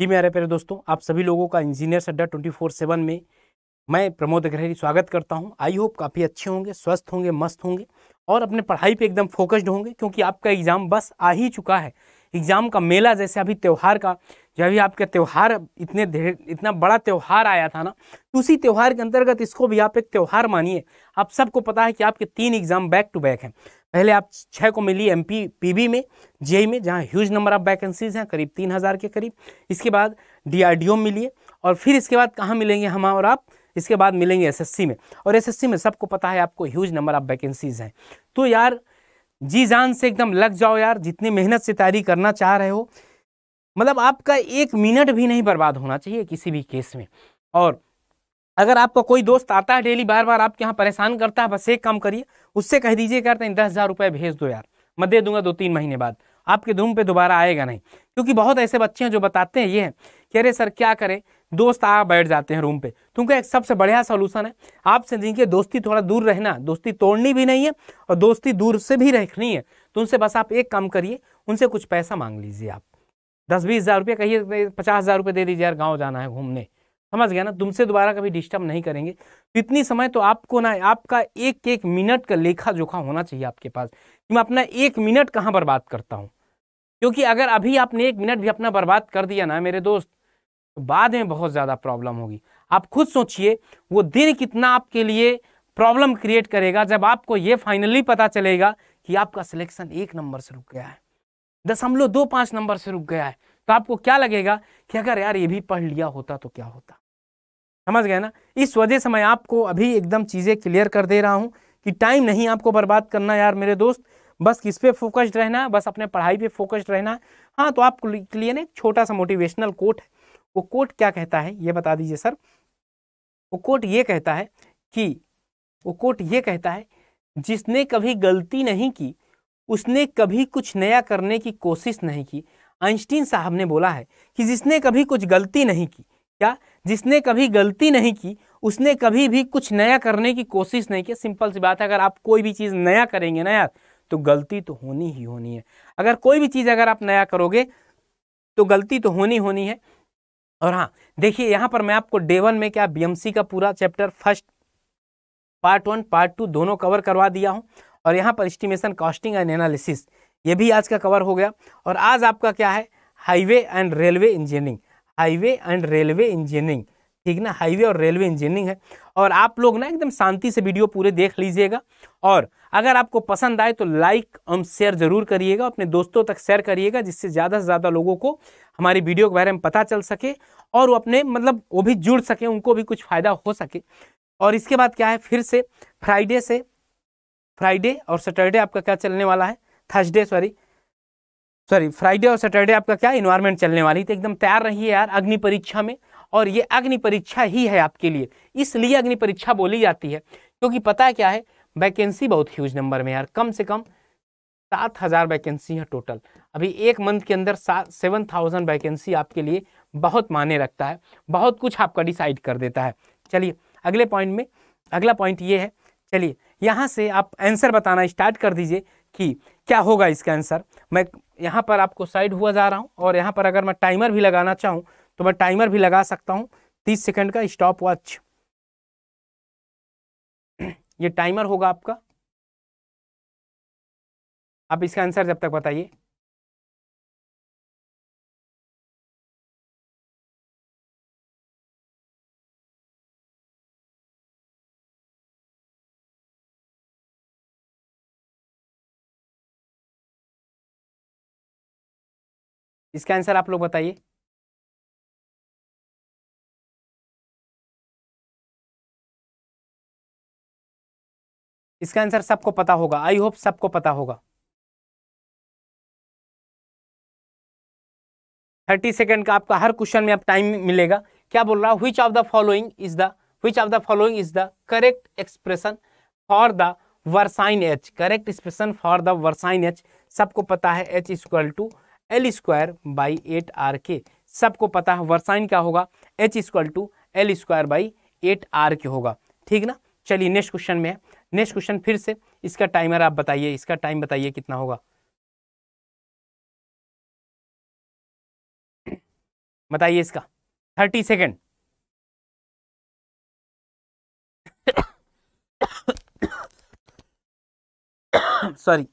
जी मेरे प्यारे दोस्तों आप सभी लोगों का इंजीनियर अड्डा ट्वेंटी फोर सेवन में मैं प्रमोद अग्रहरी स्वागत करता हूं आई होप काफ़ी अच्छे होंगे स्वस्थ होंगे मस्त होंगे और अपने पढ़ाई पे एकदम फोकस्ड होंगे क्योंकि आपका एग्ज़ाम बस आ ही चुका है एग्ज़ाम का मेला जैसे अभी त्यौहार का जो अभी आपका त्यौहार इतने इतना बड़ा त्यौहार आया था ना तो उसी त्यौहार के अंतर्गत इसको भी आप एक त्यौहार मानिए आप सबको पता है कि आपके तीन एग्ज़ाम बैक टू बैक हैं पहले आप छः को मिली एम पी में जे में जहाँ ह्यूज नंबर ऑफ वैकेंसीज हैं करीब तीन हज़ार के करीब इसके बाद डी आर डी में मिलिए और फिर इसके बाद कहाँ मिलेंगे हम और आप इसके बाद मिलेंगे एसएससी में और एसएससी में सबको पता है आपको ह्यूज नंबर ऑफ वैकेंसीज हैं तो यार जी जान से एकदम लग जाओ यार जितनी मेहनत से तैयारी करना चाह रहे हो मतलब आपका एक मिनट भी नहीं बर्बाद होना चाहिए किसी भी केस में और अगर आपका कोई दोस्त आता है डेली बार बार आपके यहाँ परेशान करता है बस एक काम करिए उससे कह दीजिए यार दस हज़ार रुपये भेज दो यार मैं दे दूंगा दो तीन महीने बाद आपके धूम पे दोबारा आएगा नहीं क्योंकि बहुत ऐसे बच्चे हैं जो बताते हैं ये हैं कि अरे सर क्या करें दोस्त आ बैठ जाते हैं रूम पे क्योंकि एक सबसे बढ़िया सोलूशन है आप समझिए दोस्ती थोड़ा दूर रहना दोस्ती तोड़नी भी नहीं है और दोस्ती दूर से भी रखनी है तो उनसे बस आप एक काम करिए उनसे कुछ पैसा मांग लीजिए आप दस बीस हज़ार रुपये कहिए पचास हज़ार रुपये दे दीजिए यार गाँव जाना है घूमने समझ गया ना तुमसे दोबारा कभी डिस्टर्ब नहीं करेंगे तो इतनी समय तो आपको ना आपका एक एक मिनट का लेखा जोखा होना चाहिए आपके पास कि मैं अपना एक मिनट कहाँ बर्बाद करता हूँ क्योंकि अगर अभी आपने एक मिनट भी अपना बर्बाद कर दिया ना मेरे दोस्त तो बाद में बहुत ज़्यादा प्रॉब्लम होगी आप खुद सोचिए वो दिन कितना आपके लिए प्रॉब्लम क्रिएट करेगा जब आपको ये फाइनली पता चलेगा कि आपका सिलेक्शन एक नंबर से रुक गया है दशमलव दो पाँच नंबर से रुक गया है तो आपको क्या लगेगा कि अगर यार ये भी पढ़ लिया होता तो क्या होता समझ गए ना इस वजह से मैं आपको अभी एकदम चीज़ें क्लियर कर दे रहा हूँ कि टाइम नहीं आपको बर्बाद करना यार मेरे दोस्त बस किस पे फोकस्ड रहना बस अपने पढ़ाई पे फोकस्ड रहना हाँ तो आपके लिए ना एक छोटा सा मोटिवेशनल कोट है वो कोट क्या कहता है ये बता दीजिए सर वो कोट ये कहता है कि वो कोट ये कहता है जिसने कभी गलती नहीं की उसने कभी कुछ नया करने की कोशिश नहीं की आइंस्टीन साहब ने बोला है कि जिसने कभी कुछ गलती नहीं की क्या जिसने कभी गलती नहीं की उसने कभी भी कुछ नया करने की कोशिश नहीं की सिंपल सी बात है अगर आप कोई भी चीज़ नया करेंगे ना यार तो गलती तो होनी ही होनी है अगर कोई भी चीज़ अगर आप नया करोगे तो गलती तो होनी होनी है और हाँ देखिए यहाँ पर मैं आपको डे वन में क्या बीएमसी का पूरा chapter first part one part two दोनों कवर करवा दिया हूँ और यहाँ पर एस्टिमेशन कॉस्टिंग एंड एनालिसिस ये भी आज का कवर हो गया और आज आपका क्या है highway and railway engineering highway and railway engineering ठीक ना हाईवे और रेलवे इंजीनियरिंग है और आप लोग ना एकदम शांति से वीडियो पूरे देख लीजिएगा और अगर आपको पसंद आए तो लाइक एवं शेयर जरूर करिएगा अपने दोस्तों तक शेयर करिएगा जिससे ज़्यादा से ज़्यादा लोगों को हमारी वीडियो के बारे में पता चल सके और वो अपने मतलब वो भी जुड़ सके उनको भी कुछ फ़ायदा हो सके और इसके बाद क्या है फिर से फ्राइडे से फ्राइडे और सैटरडे आपका क्या चलने वाला है थर्सडे सॉरी सॉरी फ्राइडे और सैटरडे आपका क्या इन्वायरमेंट चलने वाली थी एकदम तैयार है यार अग्नि परीक्षा में और ये अग्नि परीक्षा ही है आपके लिए इसलिए अग्नि परीक्षा बोली जाती है क्योंकि पता है क्या है वैकेंसी बहुत ह्यूज नंबर में यार कम से कम सात हज़ार वैकेंसी है टोटल अभी एक मंथ के अंदर सात सेवन थाउजेंड वैकेंसी आपके लिए बहुत माने रखता है बहुत कुछ आपका डिसाइड कर देता है चलिए अगले पॉइंट में अगला पॉइंट ये है चलिए यहाँ से आप आंसर बताना स्टार्ट कर दीजिए कि क्या होगा इसका आंसर मैं यहाँ पर आपको साइड हुआ जा रहा हूँ और यहाँ पर अगर मैं टाइमर भी लगाना चाहूँ तो मैं टाइमर भी लगा सकता हूँ तीस सेकेंड का स्टॉप वॉच ये टाइमर होगा आपका आप इसका आंसर जब तक बताइए इसका आंसर आप लोग बताइए इसका आंसर सबको पता होगा आई होप सबको पता होगा थर्टी सेकेंड का आपका हर क्वेश्चन में आप टाइम मिलेगा क्या बोल रहा हुई of the following is the which of the following is the correct expression for the versine H correct expression for the versine H सबको पता है H is equal to L square by eight R के सबको पता है versine क्या होगा H equal to L square by eight R के होगा ठीक ना चलिए नेक्स्ट क्वेश्चन में है नेक्स्ट क्वेश्चन फिर से इसका टाइमर आप बताइए इसका टाइम बताइए कितना होगा बताइए इसका थर्टी सेकेंड सॉरी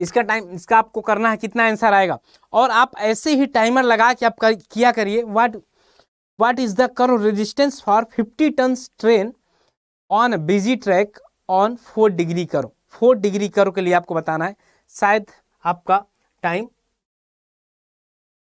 इसका टाइम इसका आपको करना है कितना आंसर आएगा और आप ऐसे ही टाइमर लगा के आप कर, किया करिए what what is the curve resistance for fifty ton train on busy track on four degree curve four degree curve के लिए आपको बताना है शायद आपका टाइम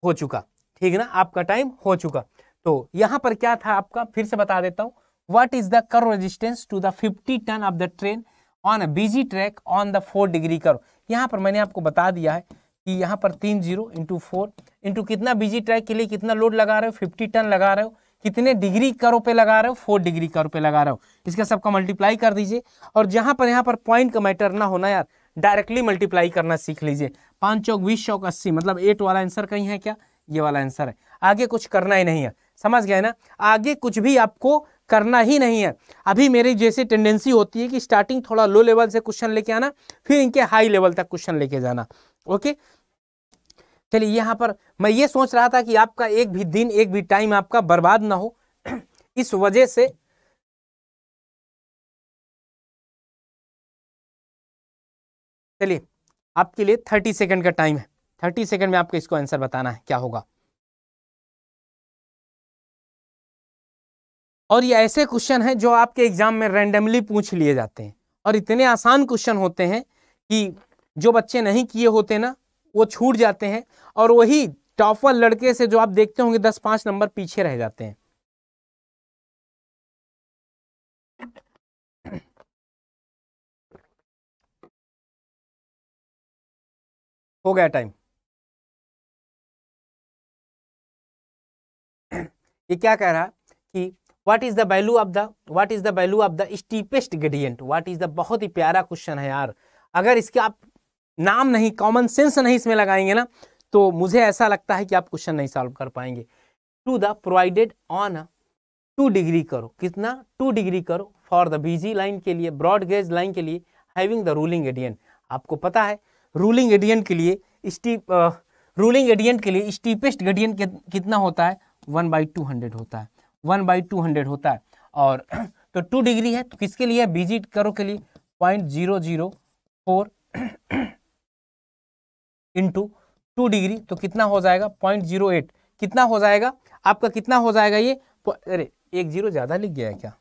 हो चुका ठीक है ना आपका टाइम हो चुका तो यहाँ पर क्या था आपका फिर से बता देता हूँ what is the curve resistance to the 50 ton of the train on a busy track on the four degree curve यहाँ पर मैंने आपको बता दिया है कि यहाँ पर तीन जीरो इंटू फोर इंटू कितना बिजी ट्रैक के लिए कितना लोड लगा रहे हो फिफ्टी टन लगा रहे हो कितने डिग्री करो पे लगा रहे हो फोर डिग्री करो पे लगा रहे हो इसका सबका मल्टीप्लाई कर दीजिए और जहाँ पर यहाँ पर पॉइंट का मैटर ना होना यार डायरेक्टली मल्टीप्लाई करना सीख लीजिए पाँच चौक बीस चौक अस्सी मतलब एट वाला आंसर कहीं है क्या ये वाला आंसर है आगे कुछ करना ही नहीं है समझ है ना आगे कुछ भी आपको करना ही नहीं है अभी मेरी जैसे टेंडेंसी होती है कि स्टार्टिंग थोड़ा लो लेवल से क्वेश्चन लेके आना फिर इनके हाई लेवल तक क्वेश्चन लेके जाना ओके चलिए यहाँ पर मैं ये सोच रहा था कि आपका एक भी दिन एक भी टाइम आपका बर्बाद ना हो इस वजह से चलिए आपके लिए थर्टी सेकेंड का टाइम है थर्टी सेकेंड में आपको इसको आंसर बताना है क्या होगा और ये ऐसे क्वेश्चन हैं जो आपके एग्जाम में रेंडमली पूछ लिए जाते हैं और इतने आसान क्वेश्चन होते हैं कि जो बच्चे नहीं किए होते ना वो छूट जाते हैं और वही टॉपर लड़के से जो आप देखते होंगे दस पांच नंबर पीछे रह जाते हैं हो गया टाइम ये क्या कह रहा कि what is the value of the what is the value of the steepest gradient what is the बहुत ही प्यारा क्वेश्चन है यार अगर इसके आप नाम नहीं कॉमन सेंस नहीं इसमें लगाएंगे ना तो मुझे ऐसा लगता है कि आप क्वेश्चन नहीं सॉल्व कर पाएंगे to the provided on two degree curve कितना two degree curve for the BG line के लिए ब्रॉड गेज लाइन के लिए हैविंग द रूलिंग एडियन आपको पता है रूलिंग एडियन के लिए स्टीप रूलिंग एडियंट के लिए स्टीपेस्ट गडियन कितना होता है वन बाई टू हंड्रेड होता है वन बाई टू हंड्रेड होता है और तो टू डिग्री है तो किसके लिए बीजी करो के लिए point zero zero four into two degree तो कितना हो जाएगा पॉइंट जीरो एट कितना हो जाएगा आपका कितना हो जाएगा ये अरे एक जीरो ज़्यादा लिख गया है क्या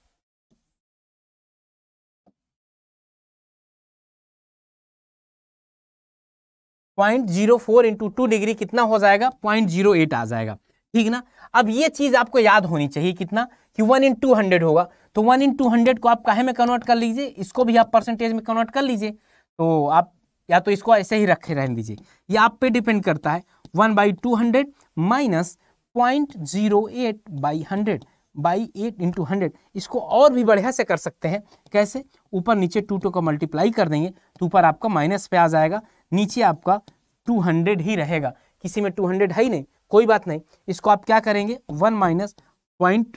point zero four into two degree कितना हो जाएगा पॉइंट जीरो एट आ जाएगा ठीक ना अब ये चीज़ आपको याद होनी चाहिए कितना कि वन इन टू हंड्रेड होगा तो वन इन टू हंड्रेड को आप कहे में कन्वर्ट कर लीजिए इसको भी आप परसेंटेज में कन्वर्ट कर लीजिए तो आप या तो इसको ऐसे ही रखे रह लीजिए ये आप पे डिपेंड करता है one by two hundred minus point zero eight by hundred by eight into hundred इसको और भी बढ़िया से कर सकते हैं कैसे ऊपर नीचे टू टू को मल्टीप्लाई कर देंगे तो ऊपर आपका माइनस पे आ जाएगा नीचे आपका टू हंड्रेड ही रहेगा किसी में टू हंड्रेड है ही नहीं कोई बात नहीं इसको आप क्या करेंगे one minus point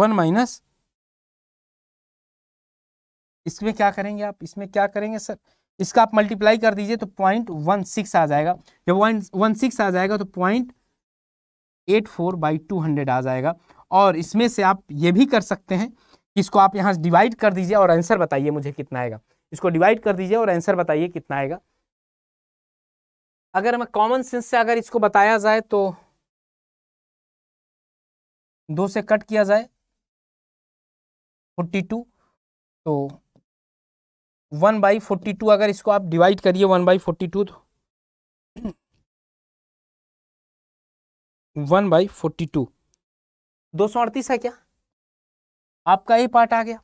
one minus इसमें क्या करेंगे आप इसमें क्या करेंगे सर इसका आप मल्टीप्लाई कर दीजिए तो पॉइंट वन सिक्स आ जाएगा जब वन वन सिक्स आ जाएगा तो point eight four by two hundred आ जाएगा और इसमें से आप ये भी कर सकते हैं कि इसको आप यहाँ डिवाइड कर दीजिए और आंसर बताइए मुझे कितना आएगा इसको डिवाइड कर दीजिए और आंसर बताइए कितना आएगा अगर हमें कॉमन सेंस से अगर इसको बताया जाए तो दो से कट किया जाए फोर्टी टू तो वन बाई फोर्टी टू अगर इसको आप डिवाइड करिए वन बाई फोर्टी टू तो वन बाई फोर्टी टू दो सौ अड़तीस है क्या आपका ये पार्ट आ गया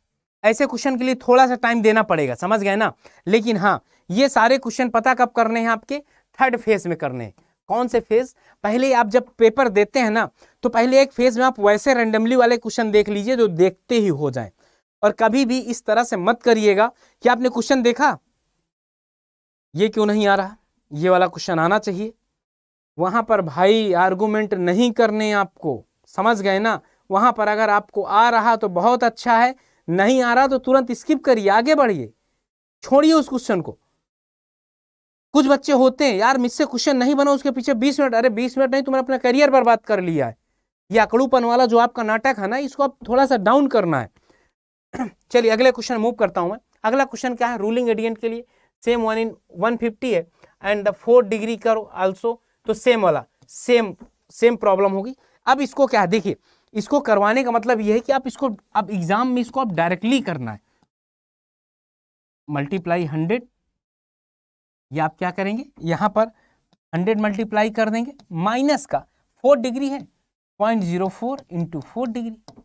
ऐसे क्वेश्चन के लिए थोड़ा सा टाइम देना पड़ेगा समझ गए ना लेकिन हाँ ये सारे क्वेश्चन पता कब करने हैं आपके थर्ड फेज में करने कौन से फेज पहले आप जब पेपर देते हैं ना तो पहले एक फेज में आप वैसे रेंडमली वाले क्वेश्चन देख लीजिए जो देखते ही हो जाए और कभी भी इस तरह से मत करिएगा कि आपने क्वेश्चन देखा ये क्यों नहीं आ रहा ये वाला क्वेश्चन आना चाहिए वहां पर भाई आर्गूमेंट नहीं करने आपको समझ गए ना वहां पर अगर आपको आ रहा तो बहुत अच्छा है नहीं आ रहा तो तुरंत स्किप करिए आगे बढ़िए छोड़िए उस क्वेश्चन को कुछ बच्चे होते हैं यार मुझसे क्वेश्चन नहीं बना उसके पीछे बीस मिनट अरे बीस मिनट नहीं तुमने अपना करियर बर्बाद कर लिया है ये अकड़ूपन वाला जो आपका नाटक है ना इसको आप थोड़ा सा डाउन करना है चलिए अगले क्वेश्चन मूव करता हूँ मैं अगला क्वेश्चन क्या है रूलिंग एडियंट के लिए same one in one fifty है and the four degree curve also तो सेम वाला सेम सेम प्रॉब्लम होगी अब इसको क्या है देखिए इसको करवाने का मतलब यह है कि आप इसको अब एग्जाम में इसको आप डायरेक्टली करना है मल्टीप्लाई हंड्रेड ये आप क्या करेंगे यहाँ पर हंड्रेड मल्टीप्लाई कर देंगे माइनस का फोर डिग्री है point zero four into four degree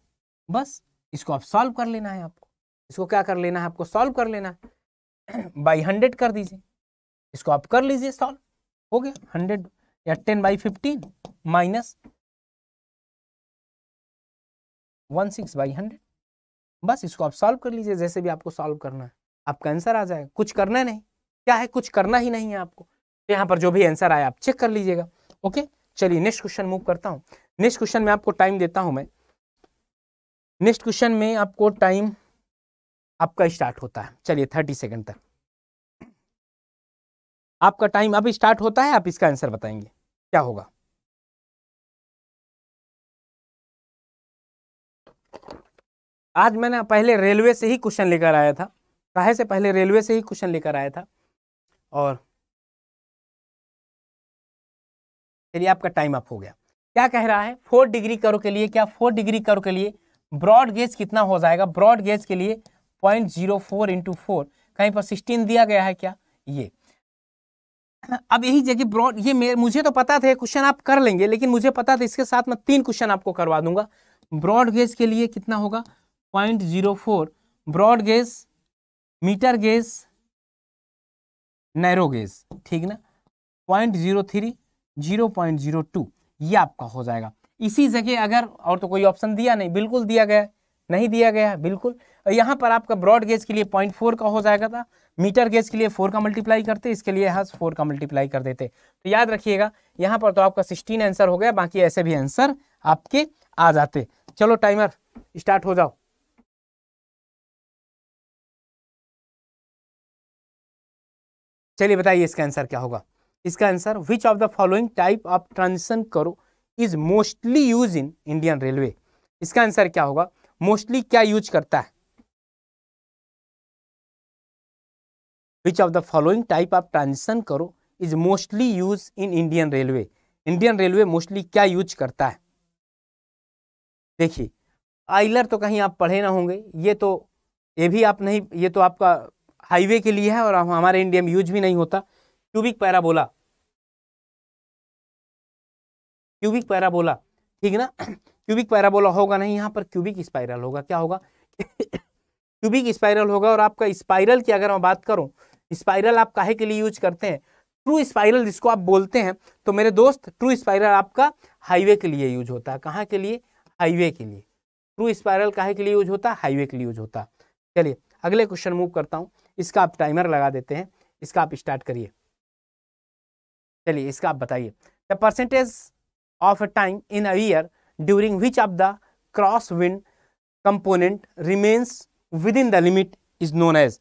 बस इसको आप सॉल्व कर लेना है आपको इसको क्या कर लेना है आपको सॉल्व कर लेना है बाई हंड्रेड कर दीजिए इसको आप कर लीजिए सॉल्व हो गया हंड्रेड या ten by fifteen minus one six by hundred बस इसको आप सॉल्व कर लीजिए जैसे भी आपको सॉल्व करना है आपका आंसर आ जाएगा कुछ करना नहीं क्या है कुछ करना ही नहीं है आपको तो यहाँ पर जो भी आंसर आया आप चेक कर लीजिएगा ओके चलिए नेक्स्ट क्वेश्चन मूव करता हूँ नेक्स्ट क्वेश्चन में आपको टाइम देता हूँ मैं नेक्स्ट क्वेश्चन में आपको टाइम आपका स्टार्ट होता है चलिए थर्टी सेकेंड तक आपका टाइम अब स्टार्ट होता है आप इसका आंसर बताएंगे क्या होगा आज मैंने पहले रेलवे से ही क्वेश्चन लेकर आया था कहे से पहले रेलवे से ही क्वेश्चन लेकर आया था और चलिए आपका टाइम अप हो गया क्या कह रहा है फोर डिग्री करो के लिए क्या फोर डिग्री करो के लिए ब्रॉड गेज कितना हो जाएगा ब्रॉड गेज के लिए point zero four into four कहीं पर सिक्सटीन दिया गया है क्या ये अब यही जगह ब्रॉड ये मेरे मुझे तो पता था क्वेश्चन आप कर लेंगे लेकिन मुझे पता था इसके साथ मैं तीन क्वेश्चन आपको करवा दूंगा ब्रॉड गेज के लिए कितना होगा point zero four broad gauge metre gauge narrow gauge ठीक ना point zero three zero point zero two ये आपका हो जाएगा इसी जगह अगर और तो कोई ऑप्शन दिया नहीं बिल्कुल दिया गया नहीं दिया गया बिल्कुल यहाँ पर आपका ब्रॉड गेज के लिए पॉइंट फोर का हो जाएगा था मीटर गेज के लिए फोर का मल्टीप्लाई करते इसके लिए हाँ फोर का मल्टीप्लाई कर देते तो याद रखिएगा यहाँ पर तो आपका सिक्सटीन आंसर हो गया बाकी ऐसे भी आंसर आपके आ जाते चलो टाइमर स्टार्ट हो जाओ चलिए बताइए इसका आंसर क्या होगा इसका answer which of the following type of transition curve is mostly use in Indian railway इसका आंसर क्या होगा मोस्टली क्या यूज करता है which of the following type of transition curve is mostly use in Indian railway Indian railway mostly क्या use करता है देखिए आइलर तो कहीं आप पढ़े ना होंगे ये तो ये भी आप नहीं ये तो आपका हाईवे के लिए है और हमारे इंडिया में यूज भी नहीं होता क्यूबिक पैराबोला क्यूबिक पैराबोला ठीक ना क्यूबिक पैराबोला होगा नहीं यहाँ पर क्यूबिक स्पाइरल होगा क्या होगा क्यूबिक स्पाइरल होगा और आपका स्पाइरल की अगर मैं बात करूँ स्पाइरल आप काहे के लिए यूज करते हैं ट्रू स्पाइरल जिसको आप बोलते हैं तो मेरे दोस्त ट्रू स्पाइरल आपका हाईवे के लिए यूज होता है कहाँ के लिए हाईवे के लिए ट्रू स्पाइरल काहे के लिए यूज होता है हाईवे के लिए यूज होता है चलिए अगले क्वेश्चन मूव करता हूँ इसका आप टाइमर लगा देते हैं इसका आप स्टार्ट करिए चलिए इसका आप बताइए the percentage of a time in a year during which of the cross wind component remains within the limit is known as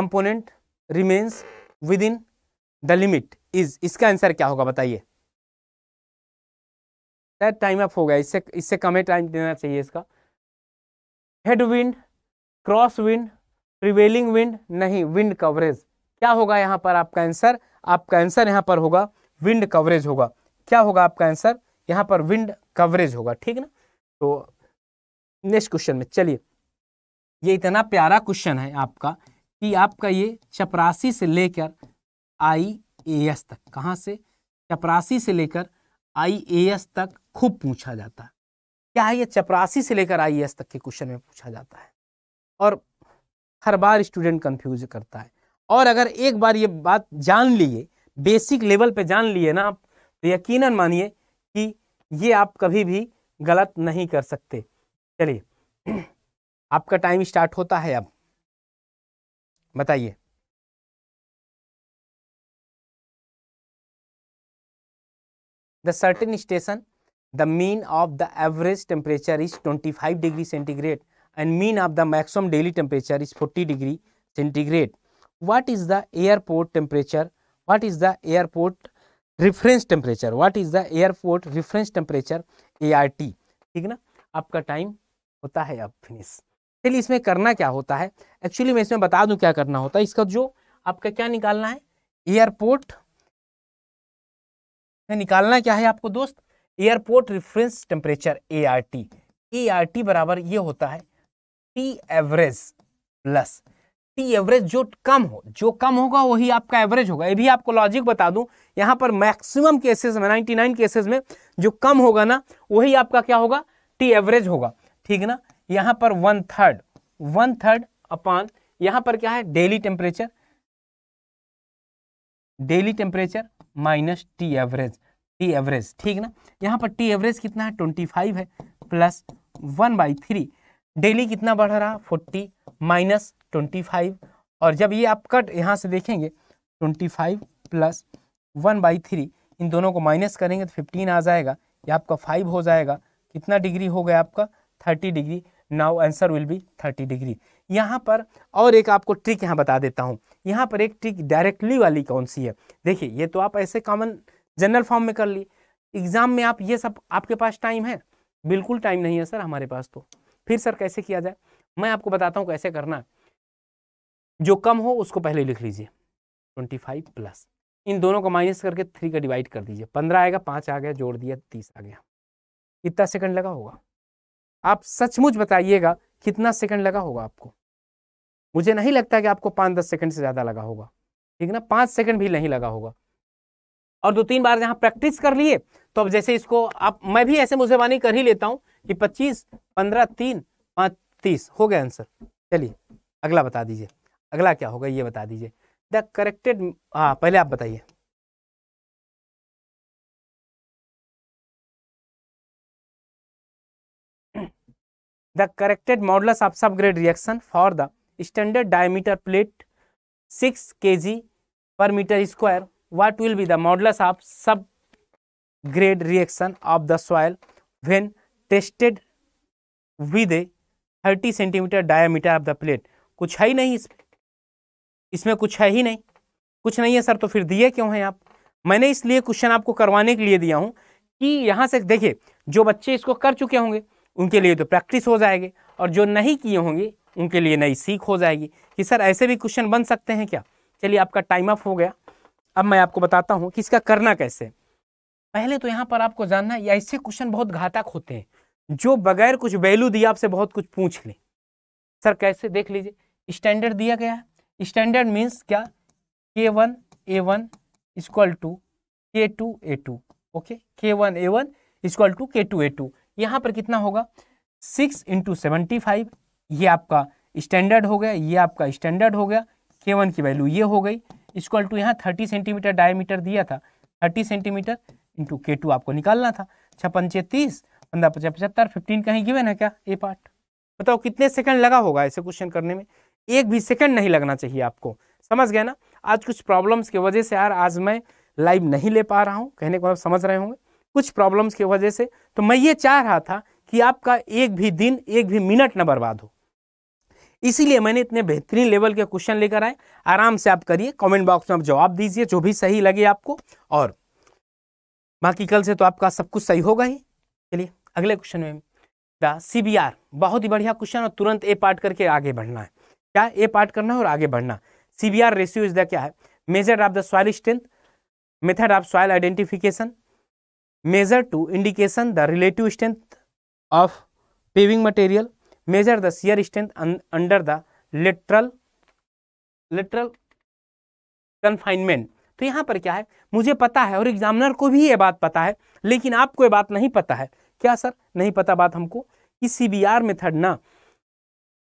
component remains within the limit is इसका answer क्या होगा बताइए time up हो गया इससे इससे कम ही time देना चाहिए इसका head wind cross wind prevailing wind नहीं विंड कवरेज क्या होगा यहाँ पर आपका आंसर आपका आंसर यहाँ पर होगा विंड कवरेज होगा क्या होगा आपका आंसर यहाँ पर विंड कवरेज होगा ठीक ना तो नेक्स्ट क्वेश्चन में चलिए ये इतना प्यारा क्वेश्चन है आपका कि आपका ये चपरासी से लेकर आई ए एस तक कहाँ से चपरासी से लेकर आई ए एस तक खूब पूछा जाता है क्या है ये चपरासी से लेकर आई e तक के क्वेश्चन में पूछा जाता है और हर बार स्टूडेंट कंफ्यूज करता है और अगर एक बार ये बात जान लिए बेसिक लेवल पे जान लिए ना आप तो यकीनन मानिए कि ये आप कभी भी गलत नहीं कर सकते चलिए आपका टाइम स्टार्ट होता है अब बताइए the certain station the mean of the average temperature is 25 degree centigrade and mean of the maximum daily temperature is 40 degree centigrade. What is the airport temperature? What is the airport reference temperature what is the airport reference temperature A R T ठीक है ना आपका time होता है अब finish चलिए इसमें करना क्या होता है एक्चुअली मैं इसमें बता दूं क्या करना होता है इसका जो आपका क्या निकालना है एयरपोर्ट निकालना क्या है आपको दोस्त airport reference temperature A R T A R T बराबर ये होता है T average plus T average जो कम हो जो कम होगा वही आपका एवरेज होगा ये भी आपको लॉजिक बता दूं यहाँ पर मैक्सिमम केसेस में 99 केसेस में जो कम होगा ना वही आपका क्या होगा टी एवरेज होगा ठीक ना यहाँ पर one third one third upon यहाँ पर क्या है daily temperature daily temperature minus T average T average ठीक ना यहाँ पर टी एवरेज कितना है ट्वेंटी फाइव है plus one by three daily कितना बढ़ रहा फोर्टी माइनस ट्वेंटी फाइव और जब ये आप कट यहाँ से देखेंगे twenty five plus one by three इन दोनों को माइनस करेंगे तो फिफ्टीन आ जाएगा ये आपका फाइव हो जाएगा कितना डिग्री हो गया आपका thirty degree now answer will be thirty degree यहाँ पर और एक आपको ट्रिक यहाँ बता देता हूँ यहाँ पर एक ट्रिक डायरेक्टली वाली कौन सी है देखिए ये तो आप ऐसे कॉमन common... जनरल फॉर्म में कर ली एग्जाम में आप ये सब आपके पास टाइम है बिल्कुल टाइम नहीं है सर हमारे पास तो फिर सर कैसे किया जाए मैं आपको बताता हूँ कैसे करना जो कम हो उसको पहले लिख लीजिए ट्वेंटी फाइव प्लस इन दोनों को माइनस करके थ्री का डिवाइड कर दीजिए पंद्रह आएगा पाँच आ गया जोड़ दिया तीस आ गया कितना सेकंड लगा होगा आप सचमुच बताइएगा कितना सेकंड लगा होगा आपको मुझे नहीं लगता कि आपको पाँच दस सेकंड से ज़्यादा लगा होगा ठीक ना पाँच सेकंड भी नहीं लगा होगा और दो तीन बार यहाँ प्रैक्टिस कर लिए तो अब जैसे इसको आप मैं भी ऐसे वानी कर ही लेता हूँ कि पच्चीस पंद्रह तीन पाँच तीस हो गया आंसर चलिए अगला बता दीजिए अगला क्या होगा ये बता दीजिए द करेक्टेड हाँ पहले आप बताइए the corrected modulus of subgrade reaction for the standard diameter plate six K G per metre square will be the model of sub grade reaction of the soil when tested with a thirty centimetre diameter of the plate कुछ है ही नहीं इसमें इसमें कुछ है ही नहीं कुछ नहीं है सर तो फिर दिए क्यों हैं आप मैंने इसलिए क्वेश्चन आपको करवाने के लिए दिया हूँ कि यहाँ से देखिए जो बच्चे इसको कर चुके होंगे उनके लिए तो प्रैक्टिस हो जाएगी और जो नहीं किए होंगे उनके लिए नई सीख हो जाएगी कि सर ऐसे भी क्वेश्चन बन सकते हैं क्या चलिए आपका टाइम अप हो गया अब मैं आपको बताता हूँ कि इसका करना कैसे पहले तो यहाँ पर आपको जानना है ऐसे क्वेश्चन बहुत घातक होते हैं जो बगैर कुछ वैल्यू दिया आपसे बहुत कुछ पूछ ले सर कैसे देख लीजिए स्टैंडर्ड दिया गया है स्टैंडर्ड मीन्स क्या K one A one equal to K two A two okay K one A one equal to K two A two यहाँ पर कितना होगा सिक्स इंटू सेवेंटी फाइव ये आपका स्टैंडर्ड हो गया ये आपका स्टैंडर्ड हो गया के वन की वैल्यू ये हो गई इसक्वल टू यहाँ थर्टी सेंटीमीटर डायमीटर दिया था thirty centimetre into K two आपको निकालना था छपंचे तीस पंद्रह पचास पचहत्तर फिफ्टीन कहीं गिवन है क्या ए पार्ट बताओ कितने सेकंड लगा होगा ऐसे क्वेश्चन करने में एक भी सेकंड नहीं लगना चाहिए आपको समझ गया ना आज कुछ प्रॉब्लम्स की वजह से यार आज मैं लाइव नहीं ले पा रहा हूँ कहने को आप समझ रहे होंगे कुछ प्रॉब्लम्स की वजह से तो मैं ये चाह रहा था कि आपका एक भी दिन एक भी मिनट ना बर्बाद हो इसीलिए मैंने इतने बेहतरीन लेवल के क्वेश्चन लेकर आए आराम से आप करिए कमेंट बॉक्स में आप जवाब दीजिए जो भी सही लगे आपको और बाकी कल से तो आपका सब कुछ सही होगा ही चलिए अगले क्वेश्चन में द सी बी आर बहुत ही बढ़िया क्वेश्चन और तुरंत ए पार्ट करके आगे बढ़ना है क्या ए पार्ट करना है और आगे बढ़ना C B R ratio is the क्या है measure of the soil strength method of soil identification measure to indication the relative strength of paving material measure the shear strength un under the lateral lateral confinement तो यहाँ पर क्या है मुझे पता है और एग्जामिनर को भी ये बात पता है लेकिन आपको ये बात नहीं पता है क्या सर नहीं पता बात हमको कि सी बी आर मेथड ना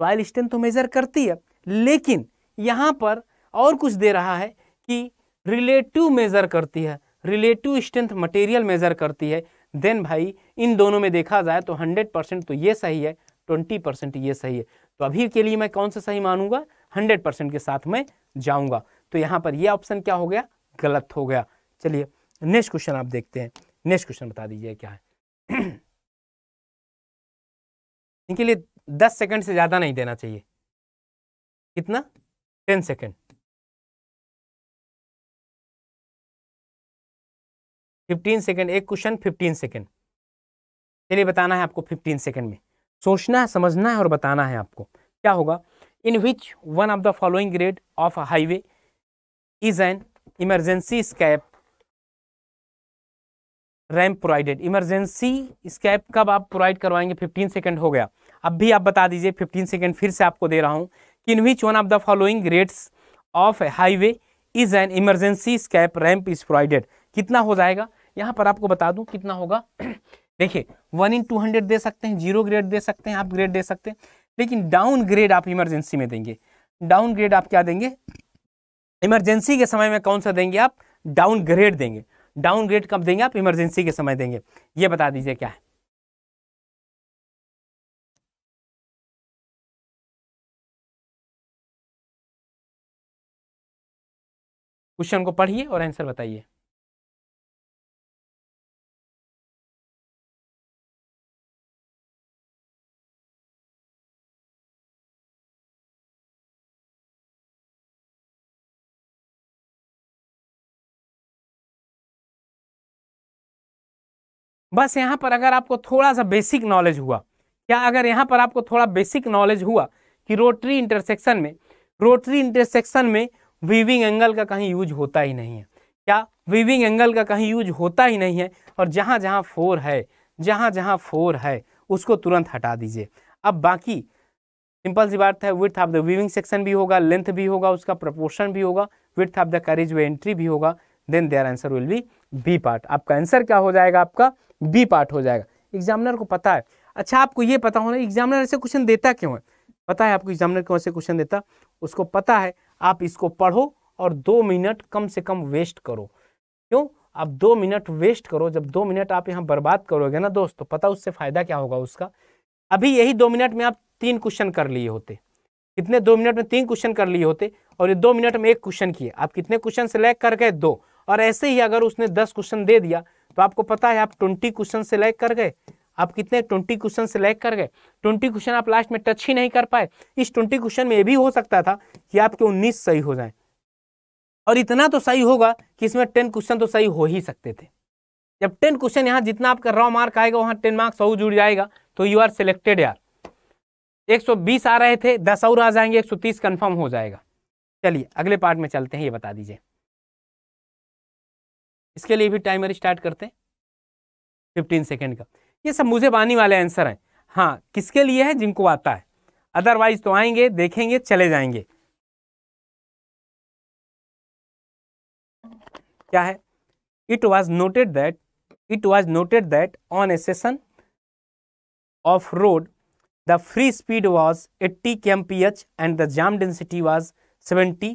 सॉइल स्ट्रेंथ तो मेजर करती है लेकिन यहाँ पर और कुछ दे रहा है कि रिलेटिव मेजर करती है रिलेटिव स्ट्रेंथ मटेरियल मेजर करती है देन भाई इन दोनों में देखा जाए तो 100 परसेंट तो ये सही है ट्वेंटी परसेंट ये सही है तो अभी के लिए मैं कौन सा सही मानूंगा हंड्रेड परसेंट के साथ मैं जाऊंगा तो यहाँ पर ये ऑप्शन क्या हो गया गलत हो गया चलिए नेक्स्ट क्वेश्चन आप देखते हैं नेक्स्ट क्वेश्चन बता दीजिए क्या है इनके लिए दस सेकेंड से ज़्यादा नहीं देना चाहिए कितना टेन सेकेंड फिफ्टीन सेकेंड एक क्वेश्चन फिफ्टीन सेकेंड चलिए बताना है आपको फिफ्टीन सेकेंड में सोचना है समझना है और बताना है आपको क्या होगा in which one of the following grade of highway is an emergency escape ramp provided emergency escape कब आप प्रोवाइड करवाएंगे 15 सेकंड हो गया अब भी आप बता दीजिए 15 सेकंड फिर से आपको दे रहा हूँ कि in which one of the following grades of highway is an emergency escape ramp is provided कितना हो जाएगा यहाँ पर आपको बता दूँ कितना होगा देखिए वन इन टू हंड्रेड दे सकते हैं जीरो ग्रेड दे सकते हैं आप ग्रेड दे सकते हैं लेकिन डाउन ग्रेड आप इमरजेंसी में देंगे डाउन ग्रेड आप क्या देंगे इमरजेंसी के समय में कौन सा देंगे आप डाउन ग्रेड देंगे डाउन ग्रेड कब देंगे आप इमरजेंसी के समय देंगे ये बता दीजिए क्या है क्वेश्चन को पढ़िए और आंसर बताइए बस यहाँ पर अगर आपको थोड़ा सा बेसिक नॉलेज हुआ क्या अगर यहाँ पर आपको थोड़ा बेसिक नॉलेज हुआ कि रोटरी इंटरसेक्शन में रोटरी इंटरसेक्शन में वीविंग एंगल का कहीं यूज होता ही नहीं है क्या वीविंग एंगल का कहीं यूज होता ही नहीं है और जहाँ जहाँ फोर है जहाँ जहाँ फोर है उसको तुरंत हटा दीजिए अब बाकी सिंपल सी बात है width of the weaving section भी होगा लेंथ भी होगा उसका प्रपोर्शन भी होगा width of the carriageway entry भी होगा then their answer will be B part आपका आंसर क्या हो जाएगा आपका बी पार्ट हो जाएगा एग्जामिनर को पता है अच्छा आपको ये पता होना एग्जामिनर ऐसे क्वेश्चन देता क्यों है पता है आपको एग्जामिनर क्यों ऐसे क्वेश्चन देता उसको पता है आप इसको पढ़ो और दो मिनट कम से कम वेस्ट करो क्यों आप दो मिनट वेस्ट करो जब दो मिनट आप यहाँ बर्बाद करोगे ना दोस्त तो पता उससे फ़ायदा क्या होगा उसका अभी यही दो मिनट में आप तीन क्वेश्चन कर लिए होते कितने दो मिनट में तीन क्वेश्चन कर लिए होते और ये दो मिनट में एक क्वेश्चन किए आप कितने क्वेश्चन सेलेक्ट कर गए दो और ऐसे ही अगर उसने दस क्वेश्चन दे दिया तो आपको पता है आप ट्वेंटी क्वेश्चन सेलेक्ट कर गए आप कितने ट्वेंटी क्वेश्चन सेलेक्ट कर गए ट्वेंटी क्वेश्चन आप लास्ट में टच ही नहीं कर पाए इस ट्वेंटी क्वेश्चन में ये भी हो सकता था कि आपके उन्नीस सही हो जाए और इतना तो सही होगा कि इसमें टेन क्वेश्चन तो सही हो ही सकते थे जब टेन क्वेश्चन यहाँ जितना आपका रॉ मार्क आएगा वहाँ टेन मार्क्स और जुड़ जाएगा तो यू आर सिलेक्टेड यार 120 आ रहे थे दस और आ जाएंगे 130 कंफर्म हो जाएगा चलिए अगले पार्ट में चलते हैं ये बता दीजिए इसके लिए भी टाइमर स्टार्ट करते हैं फिफ्टीन सेकेंड का ये सब मुझे बानी वाले आंसर हैं हाँ किसके लिए है जिनको आता है अदरवाइज तो आएंगे देखेंगे चले जाएंगे क्या है it was noted that it was noted that on a section of road the free speed was 80 kmph and the jam density was 70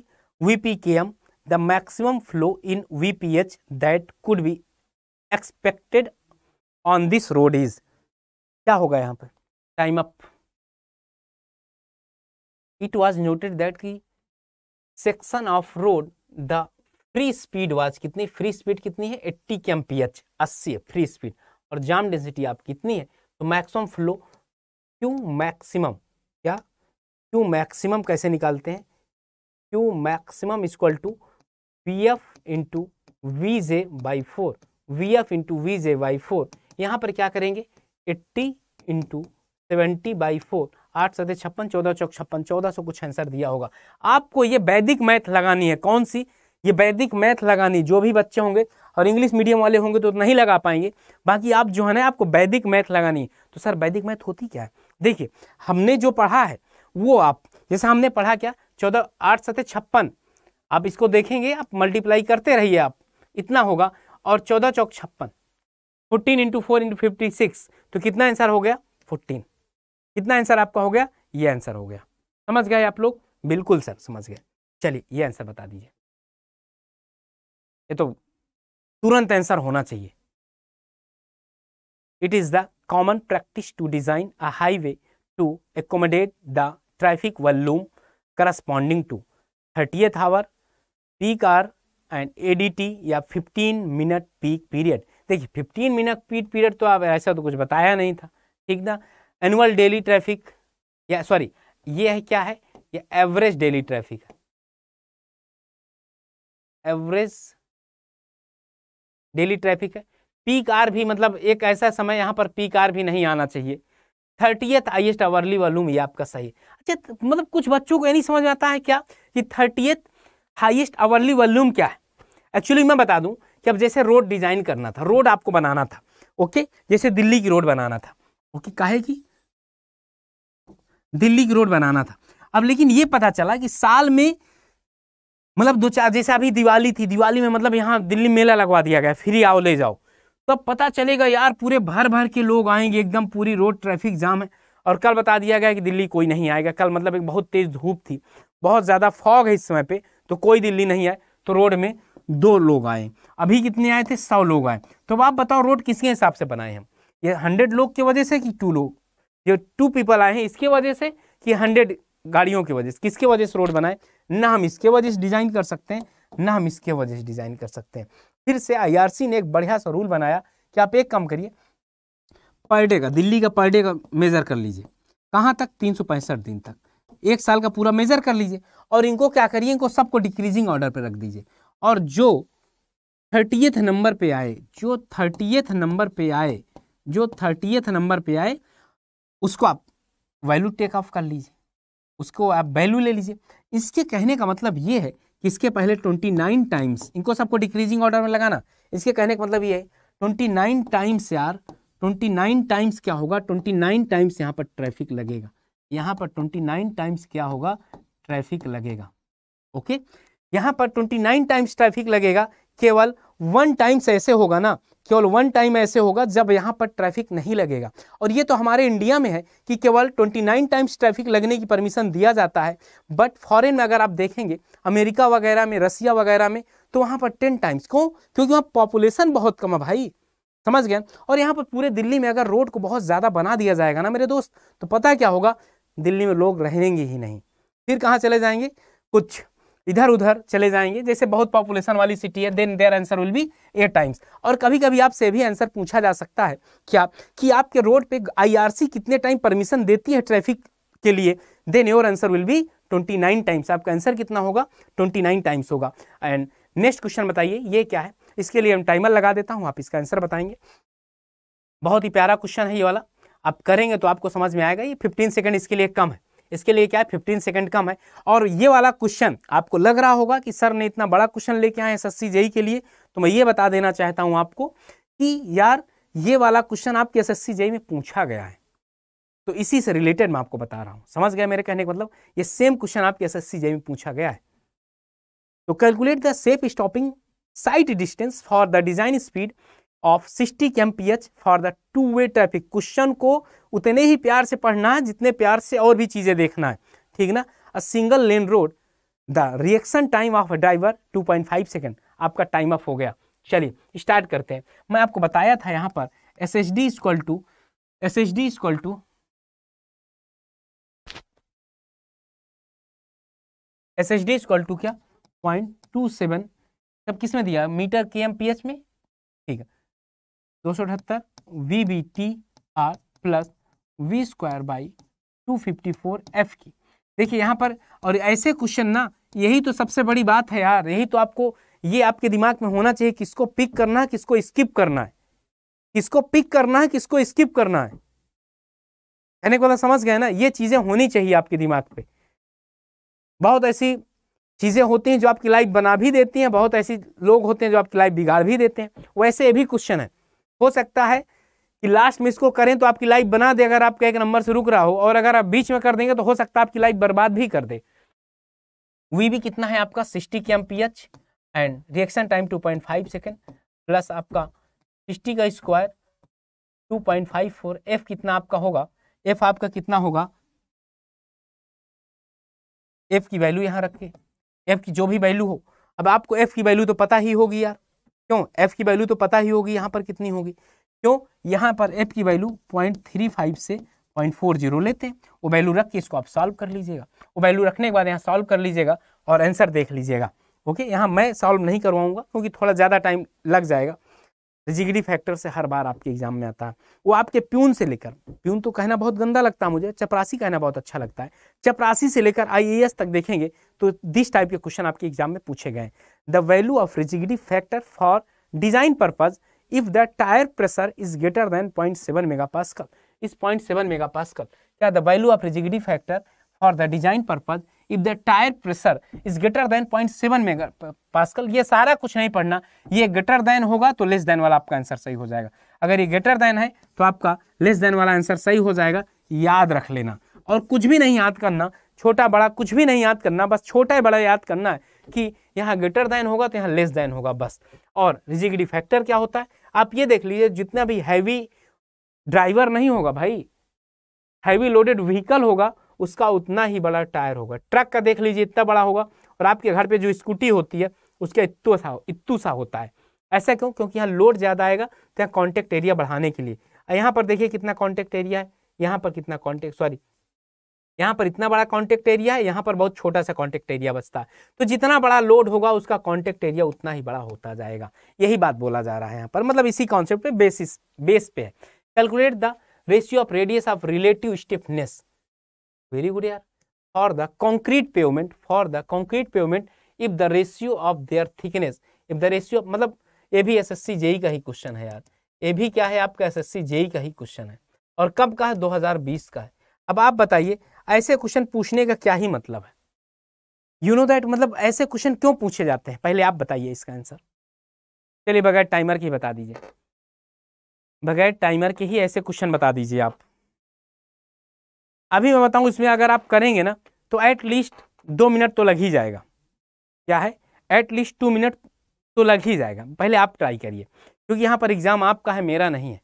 M maximum flow in V P H that could be expected on this road is क्या होगा यहाँ पर time up it was noted that की section of road the free speed was कितनी free speed कितनी है eighty के M P H अस्सी है फ्री स्पीड और जाम डेंसिटी आप कितनी है तो मैक्सिमम फ्लो क्यू मैक्सिमम क्या क्यू मैक्सिमम कैसे निकालते हैं Q maximum equal to V F into V J by four V F into V J by four यहाँ पर क्या करेंगे eighty into seventy by four आठ सदे छप्पन चौदह चौक छप्पन चौदह सौ कुछ आंसर दिया होगा आपको ये वैदिक मैथ लगानी है कौन सी ये वैदिक मैथ लगानी जो भी बच्चे होंगे और इंग्लिश मीडियम वाले होंगे तो नहीं लगा पाएंगे बाकी आप जो है ना आपको वैदिक मैथ लगानी है तो सर वैदिक मैथ होती क्या है देखिए हमने जो पढ़ा है वो आप जैसे हमने पढ़ा क्या चौदह आठ सतह छप्पन आप इसको देखेंगे आप मल्टीप्लाई करते रहिए आप इतना होगा और चौदह चौक छप्पन fourteen into four into fifty six तो कितना आंसर हो गया फोर्टीन कितना आंसर आपका हो गया ये आंसर हो गया समझ गए आप लोग बिल्कुल सर समझ गए चलिए ये आंसर बता दीजिए ये तो तुरंत आंसर होना चाहिए it is the common practice to design a highway to accommodate the traffic volume corresponding to 30th hour peak hour and ADT या 15 मिनट पीक पीरियड देखिए 15 मिनट पीक पीरियड तो आप ऐसा तो कुछ बताया नहीं था ठीक ना एनुअल डेली ट्रैफिक या सॉरी ये है क्या है ये एवरेज डेली ट्रैफिक है एवरेज डेली ट्रैफिक है पीक आर भी मतलब एक ऐसा समय यहाँ पर पीक आर भी नहीं आना चाहिए थर्टियथ हाइएस्ट आवरली वॉल्यूम ये आपका सही अच्छा मतलब कुछ बच्चों को ये नहीं समझ में आता है क्या कि थर्टियथ हाईएस्ट आवरली वॉल्यूम क्या है एक्चुअली मैं बता दूं कि अब जैसे रोड डिजाइन करना था रोड आपको बनाना था ओके जैसे दिल्ली की रोड बनाना था ओके काहे की दिल्ली की रोड बनाना था अब लेकिन ये पता चला कि साल में मतलब दो चार जैसे अभी दिवाली थी दिवाली में मतलब यहाँ दिल्ली मेला लगवा दिया गया फ्री आओ ले जाओ तब पता चलेगा यार पूरे भर भर के लोग आएंगे एकदम पूरी रोड ट्रैफिक जाम है और कल बता दिया गया कि दिल्ली कोई नहीं आएगा कल मतलब एक बहुत तेज़ धूप थी बहुत ज़्यादा फॉग है इस समय पर तो कोई दिल्ली नहीं आए तो रोड में दो लोग आए अभी कितने आए थे सौ लोग आए तो आप बताओ रोड किसके हिसाब से बनाए हम ये हंड्रेड लोग की वजह से कि टू लोग ये टू पीपल आए हैं इसके वजह से कि हंड्रेड गाड़ियों की वजह से किसके वजह से रोड बनाए ना हम इसके वजह से डिज़ाइन कर सकते हैं ना हम इसके वजह से डिज़ाइन कर सकते हैं फिर से आई ने एक बढ़िया सा रूल बनाया कि आप एक काम करिए पर डे का दिल्ली का पर डे का मेज़र कर लीजिए कहाँ तक तीन दिन तक एक साल का पूरा मेजर कर लीजिए और इनको क्या करिए इनको सबको डिक्रीजिंग ऑर्डर पर रख दीजिए और जो थर्टीएथ नंबर पे आए जो थर्टीएथ नंबर पे आए जो थर्टीएथ नंबर पे आए उसको आप वैल्यू टेक ऑफ कर लीजिए उसको आप वैल्यू ले लीजिए इसके कहने का मतलब ये है कि इसके पहले ट्वेंटी नाइन टाइम्स इनको सबको डिक्रीजिंग ऑर्डर में लगाना इसके कहने का मतलब ये है ट्वेंटी नाइन टाइम्स यार ट्वेंटी नाइन टाइम्स क्या होगा ट्वेंटी नाइन टाइम्स यहाँ पर ट्रैफिक लगेगा यहाँ पर ट्वेंटी नाइन टाइम्स क्या होगा ट्रैफिक लगेगा ओके यहाँ पर ट्वेंटी नाइन टाइम्स ट्रैफिक लगेगा केवल वन टाइम्स ऐसे होगा ना केवल वन टाइम ऐसे होगा जब यहाँ पर ट्रैफिक नहीं लगेगा और ये तो हमारे इंडिया में है कि केवल 29 टाइम्स ट्रैफिक लगने की परमिशन दिया जाता है बट फॉरेन में अगर आप देखेंगे अमेरिका वगैरह में रसिया वगैरह में तो वहाँ पर टेन टाइम्स क्यों क्योंकि वहाँ पॉपुलेशन बहुत कम है भाई समझ गया और यहाँ पर पूरे दिल्ली में अगर रोड को बहुत ज़्यादा बना दिया जाएगा ना मेरे दोस्त तो पता क्या होगा दिल्ली में लोग रहेंगे ही नहीं फिर कहाँ चले जाएंगे कुछ इधर उधर चले जाएंगे जैसे बहुत पॉपुलेशन वाली सिटी है then their answer will be a times और कभी कभी आपसे भी आंसर पूछा जा सकता है क्या कि आपके रोड पे आईआरसी कितने टाइम परमिशन देती है ट्रैफिक के लिए then your answer will be twenty nine times आपका आंसर कितना होगा ट्वेंटी नाइन टाइम्स होगा एंड नेक्स्ट क्वेश्चन बताइए ये क्या है इसके लिए हम टाइमर लगा देता हूँ आप इसका आंसर बताएंगे बहुत ही प्यारा क्वेश्चन है ये वाला आप करेंगे तो आपको समझ में आएगा ये फिफ्टीन सेकेंड इसके लिए कम है इसके लिए क्या है फिफ्टीन सेकेंड कम है और ये वाला क्वेश्चन आपको लग रहा होगा कि सर ने इतना बड़ा क्वेश्चन लेके आए एस एस e के लिए तो मैं ये बता देना चाहता हूँ आपको कि यार ये वाला क्वेश्चन आपके एस एस में पूछा गया है तो इसी से रिलेटेड मैं आपको बता रहा हूँ समझ गया मेरे कहने का मतलब ये सेम क्वेश्चन आपके एस एस में पूछा गया है तो calculate the safe stopping sight distance for the design speed of 60 K M P H for the two way traffic question को उतने ही प्यार से पढ़ना है जितने प्यार से और भी चीज़ें देखना है ठीक ना a single lane road the reaction time of a driver 2.5 second आपका टाइम ऑफ हो गया चलिए स्टार्ट करते हैं मैं आपको बताया था यहाँ पर S H D equal to S H D equal to S H D equal to क्या पॉइंट टू सेवन तब किस में दिया मीटर के एम पी एच में ठीक है दो सौ अठहत्तर V B T R plus V square by two fifty four F की देखिए यहाँ पर और ऐसे क्वेश्चन ना यही तो सबसे बड़ी बात है यार यही तो आपको ये आपके दिमाग में होना चाहिए किसको पिक करना है किसको स्किप करना है किसको पिक करना है किसको स्किप करना है कहने को समझ गए ना ये चीज़ें होनी चाहिए आपके दिमाग पे बहुत ऐसी चीज़ें होती हैं जो आपकी लाइफ बना भी देती हैं बहुत ऐसी लोग होते हैं जो आपकी लाइफ बिगाड़ भी देते हैं वैसे ये भी क्वेश्चन है हो सकता है कि लास्ट में इसको करें तो आपकी लाइफ बना दे अगर आपका एक नंबर से रुक रहा हो और अगर आप बीच में कर देंगे तो हो सकता है आपकी लाइफ बर्बाद भी कर दे वी कितना है आपका sixty K M P H and reaction time two point five second plus आपका सिक्सटी का square two point five four F कितना आपका होगा एफ आपका कितना होगा एफ की वैल्यू यहाँ रखें एफ की जो भी वैल्यू हो अब आपको एफ की वैल्यू तो पता ही होगी यार क्यों एफ की वैल्यू तो पता ही होगी यहाँ पर कितनी होगी क्यों यहाँ पर एफ की वैल्यू पॉइंट थ्री फाइव से पॉइंट फोर जीरो लेते हैं वो वैल्यू रख के इसको आप सॉल्व कर लीजिएगा वो वैल्यू रखने के बाद यहाँ सॉल्व कर लीजिएगा और आंसर देख लीजिएगा ओके यहाँ मैं सॉल्व नहीं करवाऊंगा क्योंकि थोड़ा ज़्यादा टाइम लग जाएगा रिजिगिटी फैक्टर से हर बार आपके एग्जाम में आता है वो आपके प्यून से लेकर प्यून तो कहना बहुत गंदा लगता है मुझे चपरासी कहना बहुत अच्छा लगता है चपरासी से लेकर आईएएस तक देखेंगे तो दिस टाइप के क्वेश्चन आपके एग्जाम में पूछे गए the value of rigidity factor for design purpose if the tyre pressure is greater than point seven mega pascal is point seven mega pascal क्या the value of rigidity factor for the design purpose if the tyre pressure is greater than point seven mega pascal ये सारा कुछ नहीं पढ़ना ये greater than होगा तो less than वाला आपका आंसर सही हो जाएगा अगर ये ग्रेटर देन है तो आपका लेस देन वाला आंसर सही हो जाएगा याद रख लेना और कुछ भी नहीं याद करना छोटा बड़ा कुछ भी नहीं याद करना बस छोटा बड़ा याद करना है कि यहाँ ग्रेटर दैन होगा तो यहाँ लेस दैन होगा बस और रिजिगिटी फैक्टर क्या होता है आप ये देख लीजिए जितना भी हैवी ड्राइवर नहीं होगा भाई हैवी लोडेड व्हीकल होगा उसका उतना ही बड़ा टायर होगा ट्रक का देख लीजिए इतना बड़ा होगा और आपके घर पे जो स्कूटी होती है उसका इतू सा इतू सा होता है ऐसा क्यों क्योंकि यहाँ लोड ज़्यादा आएगा तो यहाँ कॉन्टेक्ट एरिया बढ़ाने के लिए यहाँ पर देखिए कितना कॉन्टेक्ट एरिया है यहाँ पर कितना कॉन्टेक्ट सॉरी यहाँ पर इतना बड़ा कॉन्टेक्ट एरिया है यहाँ पर बहुत छोटा सा कॉन्टेक्ट एरिया बचता है तो जितना बड़ा लोड होगा उसका कॉन्टेक्ट एरिया उतना ही बड़ा होता जाएगा यही बात बोला जा रहा है यहाँ पर मतलब इसी कॉन्सेप्ट में बेसिस बेस पे है calculate the ratio of radius of relative stiffness very good यार for the concrete pavement for the concrete pavement if the ratio of their thickness if the ratio मतलब ये भी एस एस सी जेई का ही question है यार ये भी क्या है आपका एस एस सी जेई का ही क्वेश्चन है और कब का है 2020 का है अब आप बताइए ऐसे क्वेश्चन पूछने का क्या ही मतलब है यू नो दैट मतलब ऐसे क्वेश्चन क्यों पूछे जाते हैं पहले आप बताइए इसका आंसर चलिए बगैर टाइमर के बता दीजिए बगैर टाइमर के ही ऐसे क्वेश्चन बता दीजिए आप अभी मैं बताऊं इसमें अगर आप करेंगे ना तो एट लीस्ट दो मिनट तो लग ही जाएगा क्या है एट लीस्ट टू मिनट तो लग ही जाएगा पहले आप ट्राई करिए क्योंकि यहाँ पर एग्ज़ाम आपका है मेरा नहीं है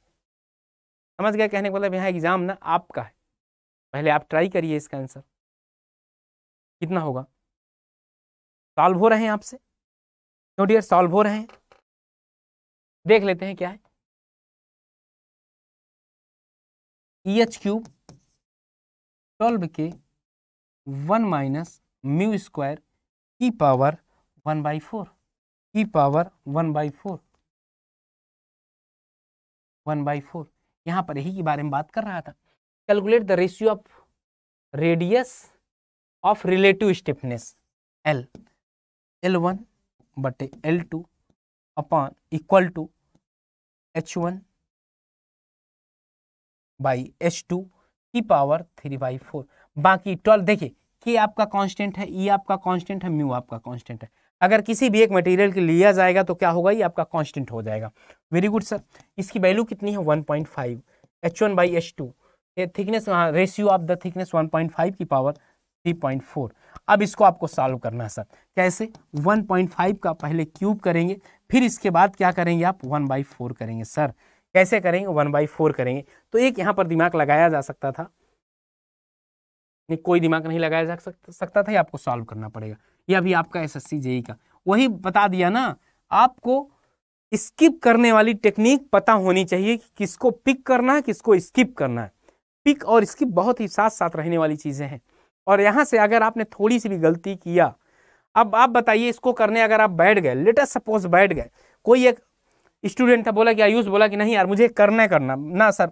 समझ गया कहने का मतलब यहाँ एग्ज़ाम ना आपका है पहले आप ट्राई करिए इसका आंसर कितना होगा सॉल्व हो रहे हैं आपसे नो डियर सॉल्व हो रहे हैं देख लेते हैं क्या है E H cube twelve K one minus mu square की पावर वन बाई फोर की power one by four one by four यहां पर यही के बारे में बात कर रहा था calculate the ratio of radius of relative stiffness L L one बटे upon equal to H one by H two की पावर थ्री बाई फोर बाकी ट्वेल्व देखिए के आपका कांस्टेंट है ई e आपका कांस्टेंट है म्यू आपका कांस्टेंट है अगर किसी भी एक मटेरियल के लिया जाएगा तो क्या होगा ये आपका कांस्टेंट हो जाएगा वेरी गुड सर इसकी वैल्यू कितनी है one point five H one by H two thickness ratio of the thickness 1.5 की पावर 3.4 अब इसको आपको सॉल्व करना है सर कैसे 1.5 का पहले क्यूब करेंगे फिर इसके बाद क्या करेंगे आप वन बाई फोर करेंगे सर कैसे करेंगे वन बाई फोर करेंगे तो एक यहाँ पर दिमाग लगाया जा सकता था नहीं कोई दिमाग नहीं लगाया जा सकता था ये आपको सॉल्व करना पड़ेगा यह अभी आपका एस एस जेई का वही बता दिया ना आपको स्किप करने वाली टेक्निक पता होनी चाहिए कि किसको पिक करना है किसको स्किप करना है पिक और इसकी बहुत ही साथ साथ रहने वाली चीज़ें हैं और यहाँ से अगर आपने थोड़ी सी भी गलती किया अब आप बताइए इसको करने अगर आप बैठ गए लेटेस्ट सपोज बैठ गए कोई एक स्टूडेंट था बोला कि आयुष बोला कि नहीं यार मुझे करना करना ना सर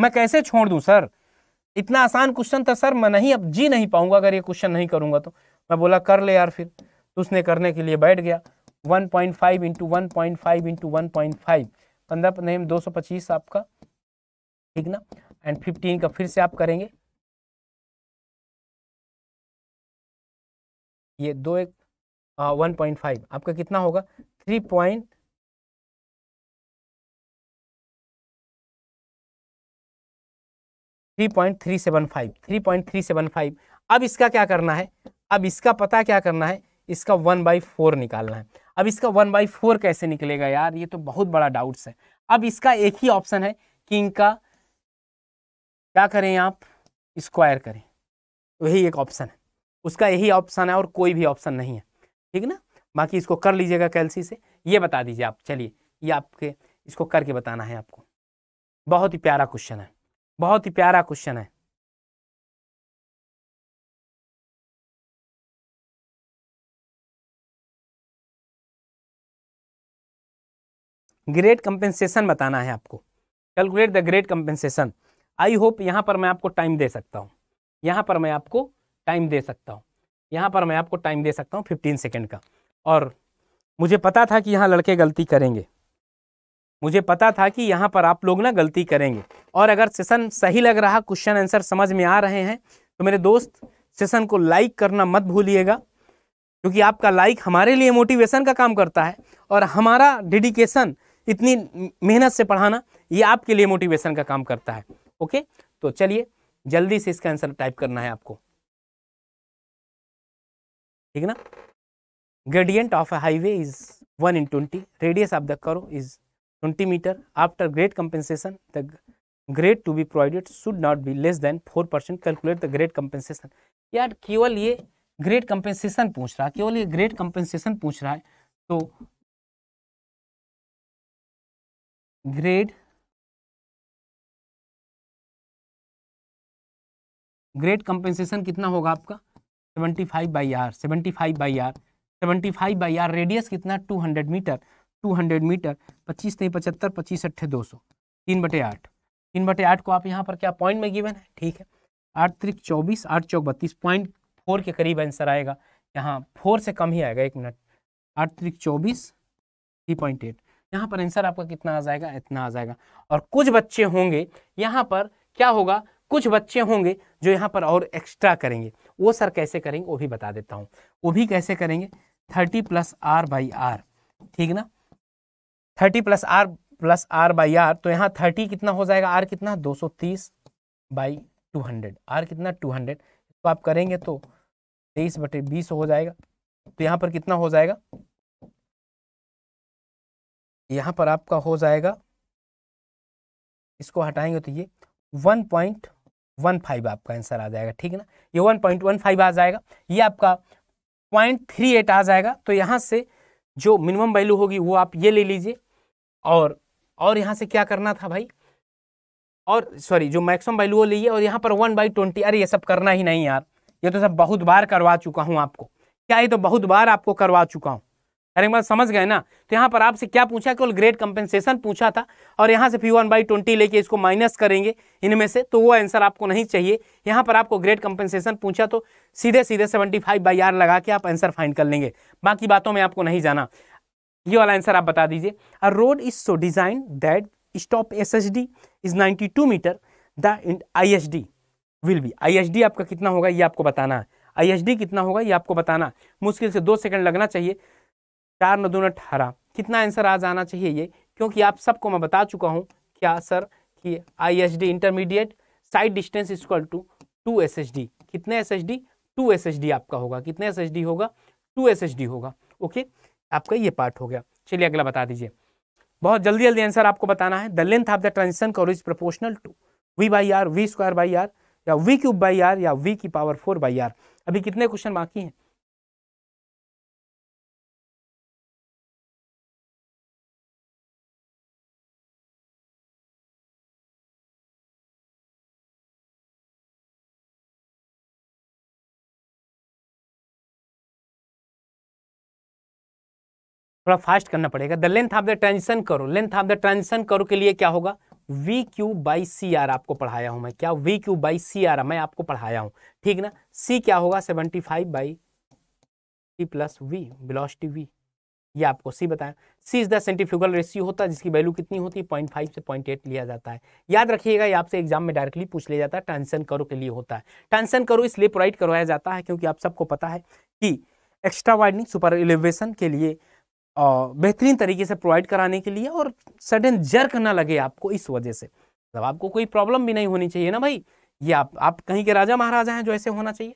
मैं कैसे छोड़ दूँ सर इतना आसान क्वेश्चन था सर मैं नहीं अब जी नहीं पाऊंगा अगर ये क्वेश्चन नहीं करूंगा तो मैं बोला कर ले यार फिर तो उसने करने के लिए बैठ गया 1.5 point five into one point five into one point five पंद्रह दो सौ पच्चीस आपका ठीक ना एंड फिफ्टीन का फिर से आप करेंगे ये दो एक वन पॉइंट फाइव आपका कितना होगा three point three point three seven five three point three seven five अब इसका क्या करना है अब इसका पता क्या करना है इसका वन बाई फोर निकालना है अब इसका वन बाई फोर कैसे निकलेगा यार ये तो बहुत बड़ा डाउट्स है अब इसका एक ही ऑप्शन है कि इनका क्या करें आप स्क्वायर करें वही तो एक ऑप्शन है उसका यही ऑप्शन है और कोई भी ऑप्शन नहीं है ठीक ना बाकी इसको कर लीजिएगा कैलसी से ये बता दीजिए आप चलिए ये आपके इसको करके बताना है आपको बहुत ही प्यारा क्वेश्चन है बहुत ही प्यारा क्वेश्चन है ग्रेट कंपेंसेशन बताना है आपको calculate the grade compensation I hope यहाँ पर मैं आपको टाइम दे सकता हूँ यहाँ पर मैं आपको टाइम दे सकता हूँ यहाँ पर मैं आपको टाइम दे सकता हूँ फिफ्टीन सेकेंड का और मुझे पता था कि यहाँ लड़के गलती करेंगे मुझे पता था कि यहाँ पर आप लोग ना गलती करेंगे और अगर सेशन सही लग रहा क्वेश्चन आंसर समझ में आ रहे हैं तो मेरे दोस्त सेशन को लाइक करना मत भूलिएगा क्योंकि आपका लाइक हमारे लिए मोटिवेशन का काम करता है और हमारा डेडिकेशन इतनी मेहनत से पढ़ाना ये आपके लिए मोटिवेशन का काम करता है ओके तो चलिए जल्दी से इसका आंसर टाइप करना है आपको ठीक ना gradient of a highway is one in twenty radius of the curve is twenty metre after grade compensation the grade to be provided should not be less than four percent calculate the grade compensation यार केवल ये great compensation पूछ रहा है केवल ये great compensation पूछ रहा है तो ग्रेड ग्रेट कंपेंसेशन कितना होगा आपका seventy five by R seventy five by R seventy five by R radius कितना two hundred metre two hundred metre पच्चीस नहीं पचहत्तर पच्चीस अट्ठे दो सौ तीन बटे आठ तीन बटे आठ को आप यहाँ पर क्या पॉइंट में गिवन है ठीक है आठ त्रिक चौबीस आठ चौक बत्तीस पॉइंट फोर के करीब आंसर आएगा यहाँ फोर से कम ही आएगा एक मिनट आठ त्रिक चौबीस थ्री पॉइंट एट यहाँ पर आंसर आपका कितना आ जाएगा इतना आ जाएगा और कुछ बच्चे होंगे यहाँ पर क्या होगा कुछ बच्चे होंगे जो यहाँ पर और एक्स्ट्रा करेंगे वो सर कैसे करेंगे वो भी बता देता हूँ वो भी कैसे करेंगे thirty plus R by R ठीक ना thirty plus R plus R by R तो यहाँ थर्टी कितना हो जाएगा आर कितना दो सौ तीस बाई टू हंड्रेड आर कितना टू हंड्रेड तो आप करेंगे तो तेईस बटे बीस हो जाएगा तो यहाँ पर कितना हो जाएगा यहाँ पर आपका हो जाएगा इसको हटाएंगे तो ये वन पॉइंट वन फाइव आपका आंसर आ जाएगा ठीक है ना ये वन पॉइंट वन फाइव आ जाएगा ये आपका पॉइंट थ्री एट आ जाएगा तो यहाँ से जो मिनिमम वैल्यू होगी वो आप ये ले लीजिए और और यहाँ से क्या करना था भाई और सॉरी जो मैक्सिमम वैल्यू वो लीजिए और यहाँ पर वन बाई ट्वेंटी अरे ये सब करना ही नहीं यार ये तो सब बहुत बार करवा चुका हूँ आपको क्या ये तो बहुत बार आपको करवा चुका हूँ अरे बात समझ गए ना तो यहाँ पर आपसे क्या पूछा केवल ग्रेट कंपेंसेशन पूछा था और यहाँ से फी वन बाई ट्वेंटी लेके इसको माइनस करेंगे इनमें से तो वो आंसर आपको नहीं चाहिए यहाँ पर आपको ग्रेट कंपेंसेशन पूछा तो सीधे सीधे सेवेंटी फाइव बाई आर लगा के आप आंसर फाइंड कर लेंगे बाकी बातों में आपको नहीं जाना ये वाला आंसर आप बता दीजिए a road is so design that stop S H D is ninety two metre the I H D will be I H D आपका कितना होगा ये आपको बताना है आई एच डी कितना होगा ये आपको बताना मुश्किल से दो सेकंड लगना चाहिए चार नौ दून अठारह कितना आंसर आज आना चाहिए ये क्योंकि आप सबको मैं बता चुका हूँ क्या सर कि I S D intermediate sight distance equal to two S H D कितने S H D two S H D आपका होगा कितने एस एच डी होगा टू एस एच डी होगा ओके आपका ये पार्ट हो गया चलिए अगला बता दीजिए बहुत जल्दी जल्दी आंसर आपको बताना है the length of the transition curve is proportional to V by R V square by R या वी क्यूब बाई आर या वी की पावर फोर बाई आर अभी कितने क्वेश्चन बाकी हैं थोड़ा फास्ट करना पड़ेगा the length of the transition curve length of the transition curve के लिए क्या होगा V cube by C R आपको पढ़ाया हूं मैं क्या V cube by C are मैं आपको पढ़ाया हूं ठीक ना सी क्या होगा seventy five by T plus V velocity V ये आपको सी बताया C is the centrifugal ratio होता है जिसकी वैल्यू कितनी होती है पॉइंट फाइव से पॉइंट एट लिया जाता है याद रखिएगा ये आपसे एग्जाम में डायरेक्टली पूछ लिया जाता है ट्रांसन करो के लिए होता है ट्रांसन करो इसलिए प्रोवाइड करवाया जाता है क्योंकि आप सबको पता है कि एक्स्ट्रा वाइडनिंग सुपर एलिवेशन के लिए बेहतरीन तरीके से प्रोवाइड कराने के लिए और सडन जर्क ना लगे आपको इस वजह से मतलब आपको कोई प्रॉब्लम भी नहीं होनी चाहिए ना भाई ये आप आप कहीं के राजा महाराजा हैं जो ऐसे होना चाहिए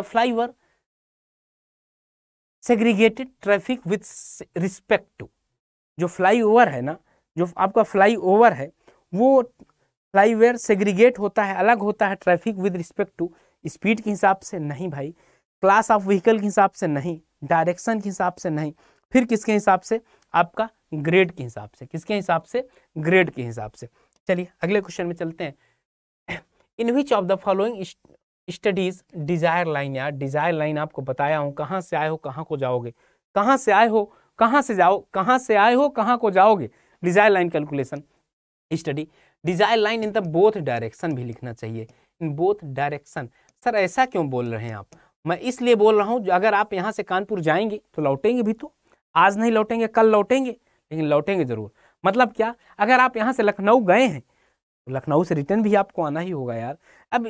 the over segregated traffic with respect to जो फ्लाई ओवर है ना जो आपका फ्लाई ओवर है वो फ्लाई ओवर सेग्रीगेट होता है अलग होता है traffic with respect to speed के हिसाब से नहीं भाई क्लास ऑफ व्हीकल के हिसाब से नहीं डायरेक्शन के हिसाब से नहीं फिर किसके हिसाब से आपका ग्रेड के हिसाब से किसके हिसाब से ग्रेड के हिसाब से चलिए अगले क्वेश्चन में चलते हैं in which of the following studies desire line यार डिजायर लाइन आपको बताया हूँ कहाँ से आए हो कहाँ को जाओगे कहाँ से आए हो कहाँ से जाओ कहाँ से आए हो कहाँ को जाओगे desire line calculation study desire line in the both direction भी लिखना चाहिए इन बोथ डायरेक्शन सर ऐसा क्यों बोल रहे हैं आप मैं इसलिए बोल रहा हूँ अगर आप यहाँ से कानपुर जाएंगे तो लौटेंगे भी तो आज नहीं लौटेंगे कल लौटेंगे लेकिन लौटेंगे ज़रूर मतलब क्या अगर आप यहाँ से लखनऊ गए हैं तो लखनऊ से रिटर्न भी आपको आना ही होगा यार अब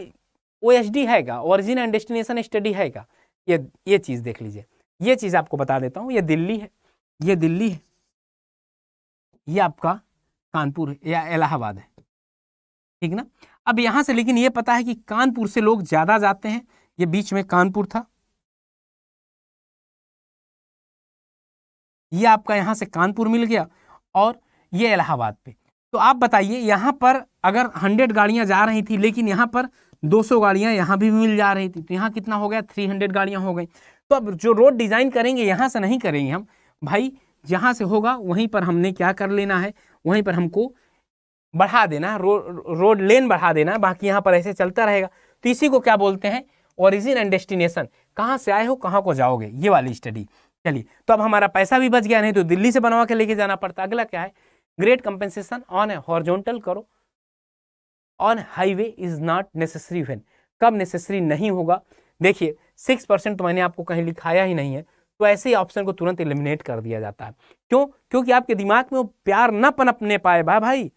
ओ एस डी हैगा ओरिजिन एंड डेस्टिनेशन स्टडी हैगा ये ये चीज़ देख लीजिए ये चीज़ आपको बता देता हूँ ये दिल्ली है ये दिल्ली है ये आपका कानपुर है या इलाहाबाद है ठीक ना अब यहाँ से लेकिन ये पता है कि कानपुर से लोग ज़्यादा जाते हैं ये बीच में कानपुर था ये आपका यहाँ से कानपुर मिल गया और ये इलाहाबाद पे तो आप बताइए यहाँ पर अगर हंड्रेड गाड़ियाँ जा रही थी लेकिन यहाँ पर 200 गाड़ियाँ यहाँ भी मिल जा रही थी तो यहाँ कितना हो गया 300 गाड़ियाँ हो गई तो अब जो रोड डिज़ाइन करेंगे यहाँ से नहीं करेंगे हम भाई जहाँ से होगा वहीं पर हमने क्या कर लेना है वहीं पर हमको बढ़ा देना रो, रोड लेन बढ़ा देना बाकी यहाँ पर ऐसे चलता रहेगा तो इसी को क्या बोलते हैं ओरिजिन एंड डेस्टिनेशन कहाँ से आए हो कहाँ को जाओगे ये वाली स्टडी चलिए तो अब हमारा पैसा भी बच गया नहीं तो दिल्ली से बनवा के लेके जाना पड़ता अगला क्या है grade compensation on a horizontal curve on highway is not necessary when कब नेसेसरी नहीं होगा देखिए सिक्स परसेंट तो मैंने आपको कहीं लिखाया ही नहीं है तो ऐसे ही ऑप्शन को तुरंत एलिमिनेट कर दिया जाता है क्यों क्योंकि आपके दिमाग में वो प्यार ना पनपने पाए भाई भाई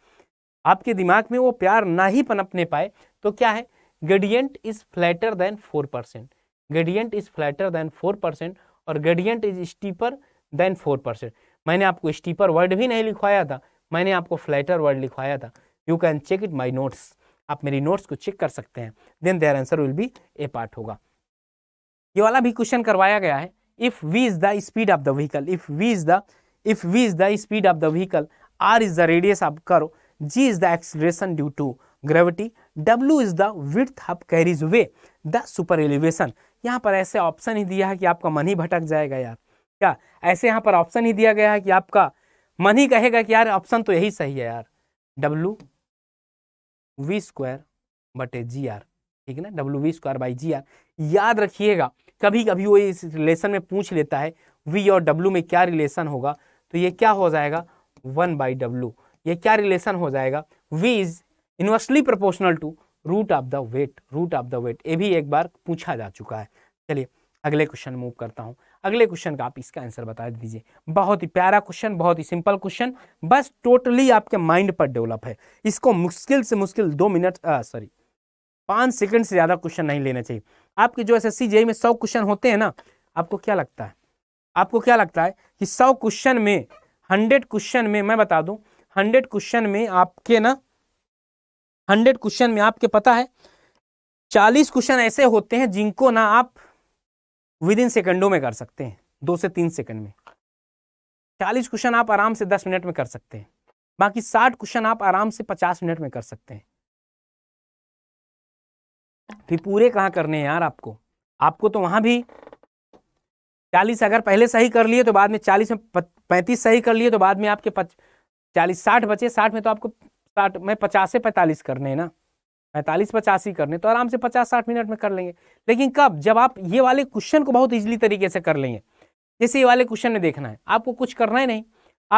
आपके दिमाग में वो प्यार ना ही पनपने पाए तो क्या है gradient is flatter than four percent gradient is flatter than four percent और gradient is steeper than four percent मैंने आपको स्टीपर वर्ड भी नहीं लिखवाया था मैंने आपको फ्लैटर वर्ड लिखवाया था you can check it my notes आप मेरी नोट्स को चेक कर सकते हैं then their answer will be a part होगा ये वाला भी क्वेश्चन करवाया गया है if V is the speed of the vehicle if V is the if V is the speed of the vehicle R is the radius of curve G is the acceleration due to gravity W is the width of carriageway the super elevation यहाँ पर ऐसे option ही दिया है कि आपका मन ही भटक जाएगा यार क्या ऐसे यहाँ पर ऑप्शन ही दिया गया है कि आपका मन ही कहेगा कि यार ऑप्शन तो यही सही है यार डब्लू वी स्क्वायर बटे जी आर ठीक है ना W V square by G R याद रखिएगा कभी कभी वो इस रिलेशन में पूछ लेता है वी और डब्लू में क्या रिलेशन होगा तो ये क्या हो जाएगा वन बाई डब्लू ये क्या रिलेशन हो जाएगा V is inversely proportional to root of the weight root of the weight ये भी एक बार पूछा जा चुका है चलिए अगले क्वेश्चन मूव करता हूँ अगले क्वेश्चन का आप इसका आंसर बता दीजिए बहुत ही प्यारा क्वेश्चन बहुत ही सिंपल क्वेश्चन बस टोटली आपके माइंड पर डेवलप है इसको मुश्किल से मुश्किल दो मिनट सॉरी पाँच सेकंड से ज़्यादा क्वेश्चन नहीं लेना चाहिए आपके जो एस एस में सौ क्वेश्चन होते हैं ना आपको क्या लगता है आपको क्या लगता है कि सौ क्वेश्चन में हंड्रेड क्वेश्चन में मैं बता दूँ हंड्रेड क्वेश्चन में आपके ना हंड्रेड क्वेश्चन में आपके पता है चालीस क्वेश्चन ऐसे होते हैं जिनको ना आप विद इन सेकेंडों में कर सकते हैं दो से तीन सेकंड में चालीस क्वेश्चन आप आराम से दस मिनट में कर सकते हैं बाकी साठ क्वेश्चन आप आराम से पचास मिनट में कर सकते हैं फिर पूरे कहाँ करने हैं यार आपको आपको तो वहां भी चालीस अगर पहले सही कर लिए तो बाद में चालीस में पैंतीस सही कर लिए तो बाद में आपके चालीस साठ बचे साठ में तो आपको साठ मैं पचास से पैंतालीस करने ना पैंतालीस पचासी करने तो आराम से पचास साठ मिनट में कर लेंगे लेकिन कब जब आप ये वाले क्वेश्चन को बहुत ईजिली तरीके से कर लेंगे जैसे ये वाले क्वेश्चन में देखना है आपको कुछ करना ही नहीं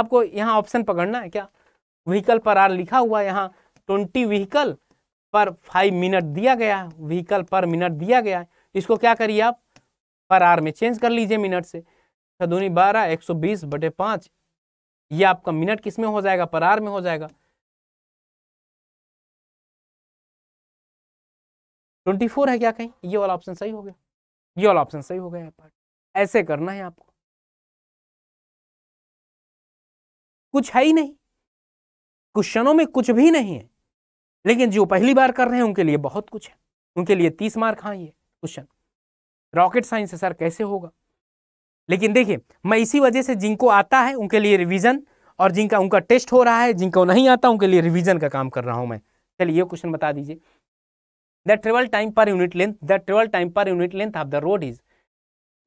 आपको यहाँ ऑप्शन पकड़ना है क्या व्हीकल पर आर लिखा हुआ यहाँ ट्वेंटी व्हीकल पर फाइव मिनट दिया गया है व्हीकल पर मिनट दिया गया है इसको क्या करिए आप पर आर में चेंज कर लीजिए मिनट से छदूनी बारह एक सौ बीस बटे पाँच ये आपका मिनट किस में हो जाएगा पर आर में हो जाएगा ट्वेंटी फोर है क्या कहीं ये वाला ऑप्शन सही हो गया ये वाला ऑप्शन सही हो गया पार्ट ऐसे करना है आपको कुछ है ही नहीं क्वेश्चनों में कुछ भी नहीं है लेकिन जो पहली बार कर रहे हैं उनके लिए बहुत कुछ है उनके लिए तीस मार्क हाँ ये क्वेश्चन रॉकेट साइंस है सर कैसे होगा लेकिन देखिए मैं इसी वजह से जिनको आता है उनके लिए रिवीजन और जिनका उनका टेस्ट हो रहा है जिनको नहीं आता उनके लिए रिवीजन का काम कर रहा हूं मैं चलिए ये क्वेश्चन बता दीजिए the travel time per unit length the travel time per unit length of the road is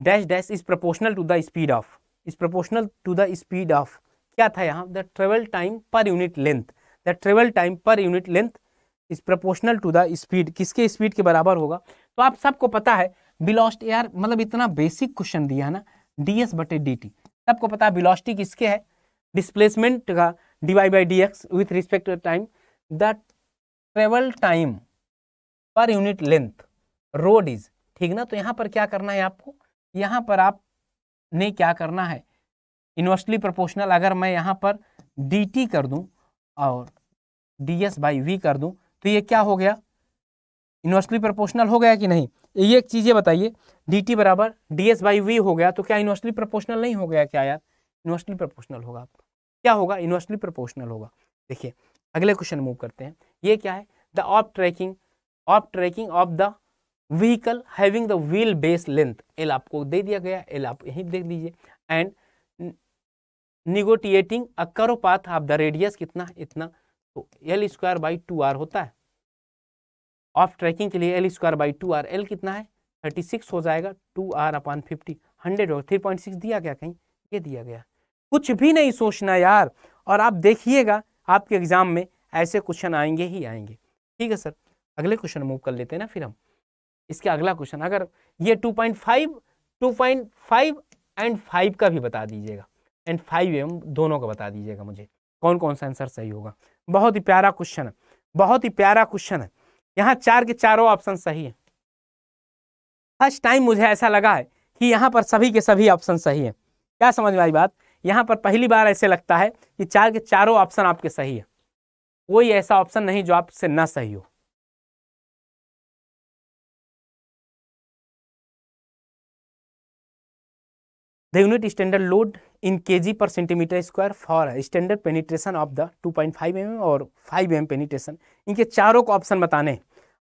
dash dash is proportional to the speed of is proportional to the speed of क्या था यहाँ the travel time per unit length the travel time per unit length is proportional to the speed किसके speed के बराबर होगा तो आप सबको पता है बिलॉस्ट यार मतलब इतना बेसिक क्वेश्चन दिया है ना डी एस बटे डी टी सबको पता है बिलॉस्टी किसके है डिस्प्लेसमेंट का D Y by D X with respect to time the travel time per unit length road is ठीक ना तो यहाँ पर क्या करना है आपको यहाँ पर आप ने क्या करना है इन्वर्सली प्रोपोर्शनल अगर मैं यहाँ पर डी टी कर दूँ और डी एस बाई वी कर दूँ तो ये क्या हो गया इन्वर्सली प्रोपोर्शनल हो गया कि नहीं ये एक चीज़ बताइए डी टी बराबर डी एस बाई वी हो गया तो क्या इन्वर्सली प्रोपोर्शनल नहीं हो गया क्या यार इन्वर्सली प्रोपोर्शनल होगा आपको क्या होगा इन्वर्सली प्रोपोर्शनल होगा देखिए अगले क्वेश्चन मूव करते हैं ये क्या है the off tracking off tracking of the vehicle having the wheel base length L आपको दे दिया गया एल आप यहीं देख लीजिए एंड निगोटिएटिंग अ करो पाथ ऑफ द रेडियस कितना इतना तो L square by two R होता है ऑफ ट्रैकिंग के लिए L square by two R L कितना है थर्टी सिक्स हो जाएगा two R upon fifty hundred और थ्री पॉइंट सिक्स दिया गया कहीं ये दिया गया कुछ भी नहीं सोचना यार और आप देखिएगा आपके एग्ज़ाम में ऐसे क्वेश्चन आएंगे ही आएंगे ठीक है सर अगले क्वेश्चन मूव कर लेते हैं ना फिर हम इसके अगला क्वेश्चन अगर ये 2.5 2.5 एंड 5 का भी बता दीजिएगा एंड 5 एम दोनों का बता दीजिएगा मुझे कौन कौन सा आंसर सही होगा बहुत ही प्यारा क्वेश्चन है बहुत ही प्यारा क्वेश्चन है यहाँ चार के चारों ऑप्शन सही है फर्स्ट टाइम मुझे ऐसा लगा है कि यहाँ पर सभी के सभी ऑप्शन सही है क्या समझ में आई बात यहाँ पर पहली बार ऐसे लगता है कि चार के चारों ऑप्शन आपके सही है कोई ऐसा ऑप्शन नहीं जो आपसे ना सही हो the unit standard load in K G per centimetre square for standard penetration of the 2.5 point mm और 5 एम पेनिट्रेशन इनके चारों को ऑप्शन बताने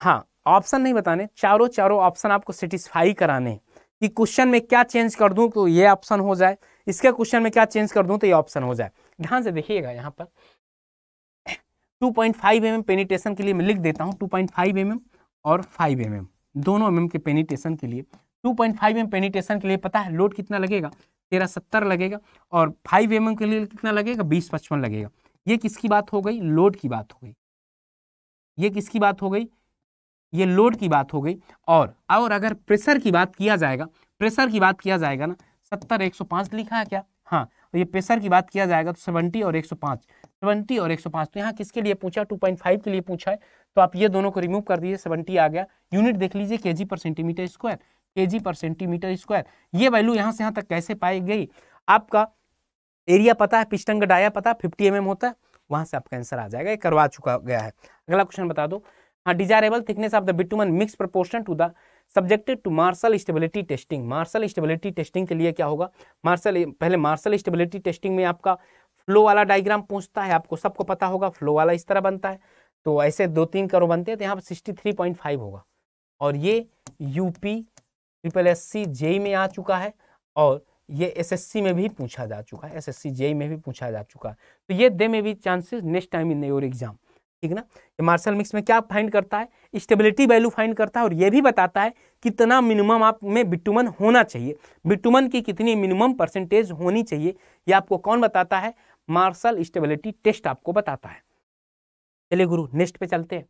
हाँ ऑप्शन नहीं बताने चारों चारों ऑप्शन आपको सेटिस्फाई कराने कि क्वेश्चन में क्या चेंज कर दूँ तो ये ऑप्शन हो जाए इसके क्वेश्चन में क्या चेंज कर दूँ तो ये ऑप्शन हो जाए ध्यान से देखिएगा यहाँ पर 2.5 पॉइंट mm पेनिट्रेशन के लिए मैं लिख देता हूँ 2.5 पॉइंट mm और 5 एम mm दोनों एम mm के पेनिट्रेशन के लिए two point five M penetration के लिए पता है लोड कितना लगेगा तेरह सत्तर लगेगा और फाइव एम के लिए कितना लगेगा बीस पचपन लगेगा ये किसकी बात हो गई लोड की बात हो गई ये किसकी बात हो गई ये लोड की बात हो गई और और अगर प्रेशर की बात किया जाएगा प्रेशर की बात किया जाएगा ना सत्तर एक सौ लिखा है क्या हाँ तो ये प्रेशर की बात किया जाएगा तो सेवेंटी और एक सौ सेवेंटी और एक सौ तो यहाँ किसके लिए पूछा टू पॉइंट फाइव के लिए पूछा है तो आप ये दोनों को रिमूव कर दीजिए सेवेंटी आ गया यूनिट देख लीजिए के जी पर सेंटीमीटर स्क्वायर के पर सेंटीमीटर स्क्वायर ये वैल्यू यहाँ से यहाँ तक कैसे पाई गई आपका एरिया पता है पिस्टन का डाया पता है फिफ्टी एम mm होता है वहाँ से आपका आंसर आ जाएगा ये करवा चुका गया है अगला क्वेश्चन बता दो हाँ desirable thickness of the bitumen mix proportion to the subjected to Marshall stability testing Marshall stability testing के लिए क्या होगा मार्शल पहले मार्शल स्टेबिलिटी टेस्टिंग में आपका फ्लो वाला डायग्राम पूछता है आपको सबको पता होगा फ्लो वाला इस तरह बनता है तो ऐसे दो तीन करो बनते हैं तो यहाँ पर सिक्सटी थ्री पॉइंट फाइव होगा और ये UP triple S C JE में आ चुका है और ये एसएससी में भी पूछा जा चुका है एसएससी जेई में भी पूछा जा चुका है तो ये दे में भी chances next time in your exam ठीक ना ये मार्शल मिक्स में क्या फाइंड करता है स्टेबिलिटी वैल्यू फाइंड करता है और ये भी बताता है कितना मिनिमम आप में बिटुमन होना चाहिए बिटुमन की कितनी मिनिमम परसेंटेज होनी चाहिए ये आपको कौन बताता है मार्शल स्टेबिलिटी टेस्ट आपको बताता है चलिए गुरु नेक्स्ट पे चलते हैं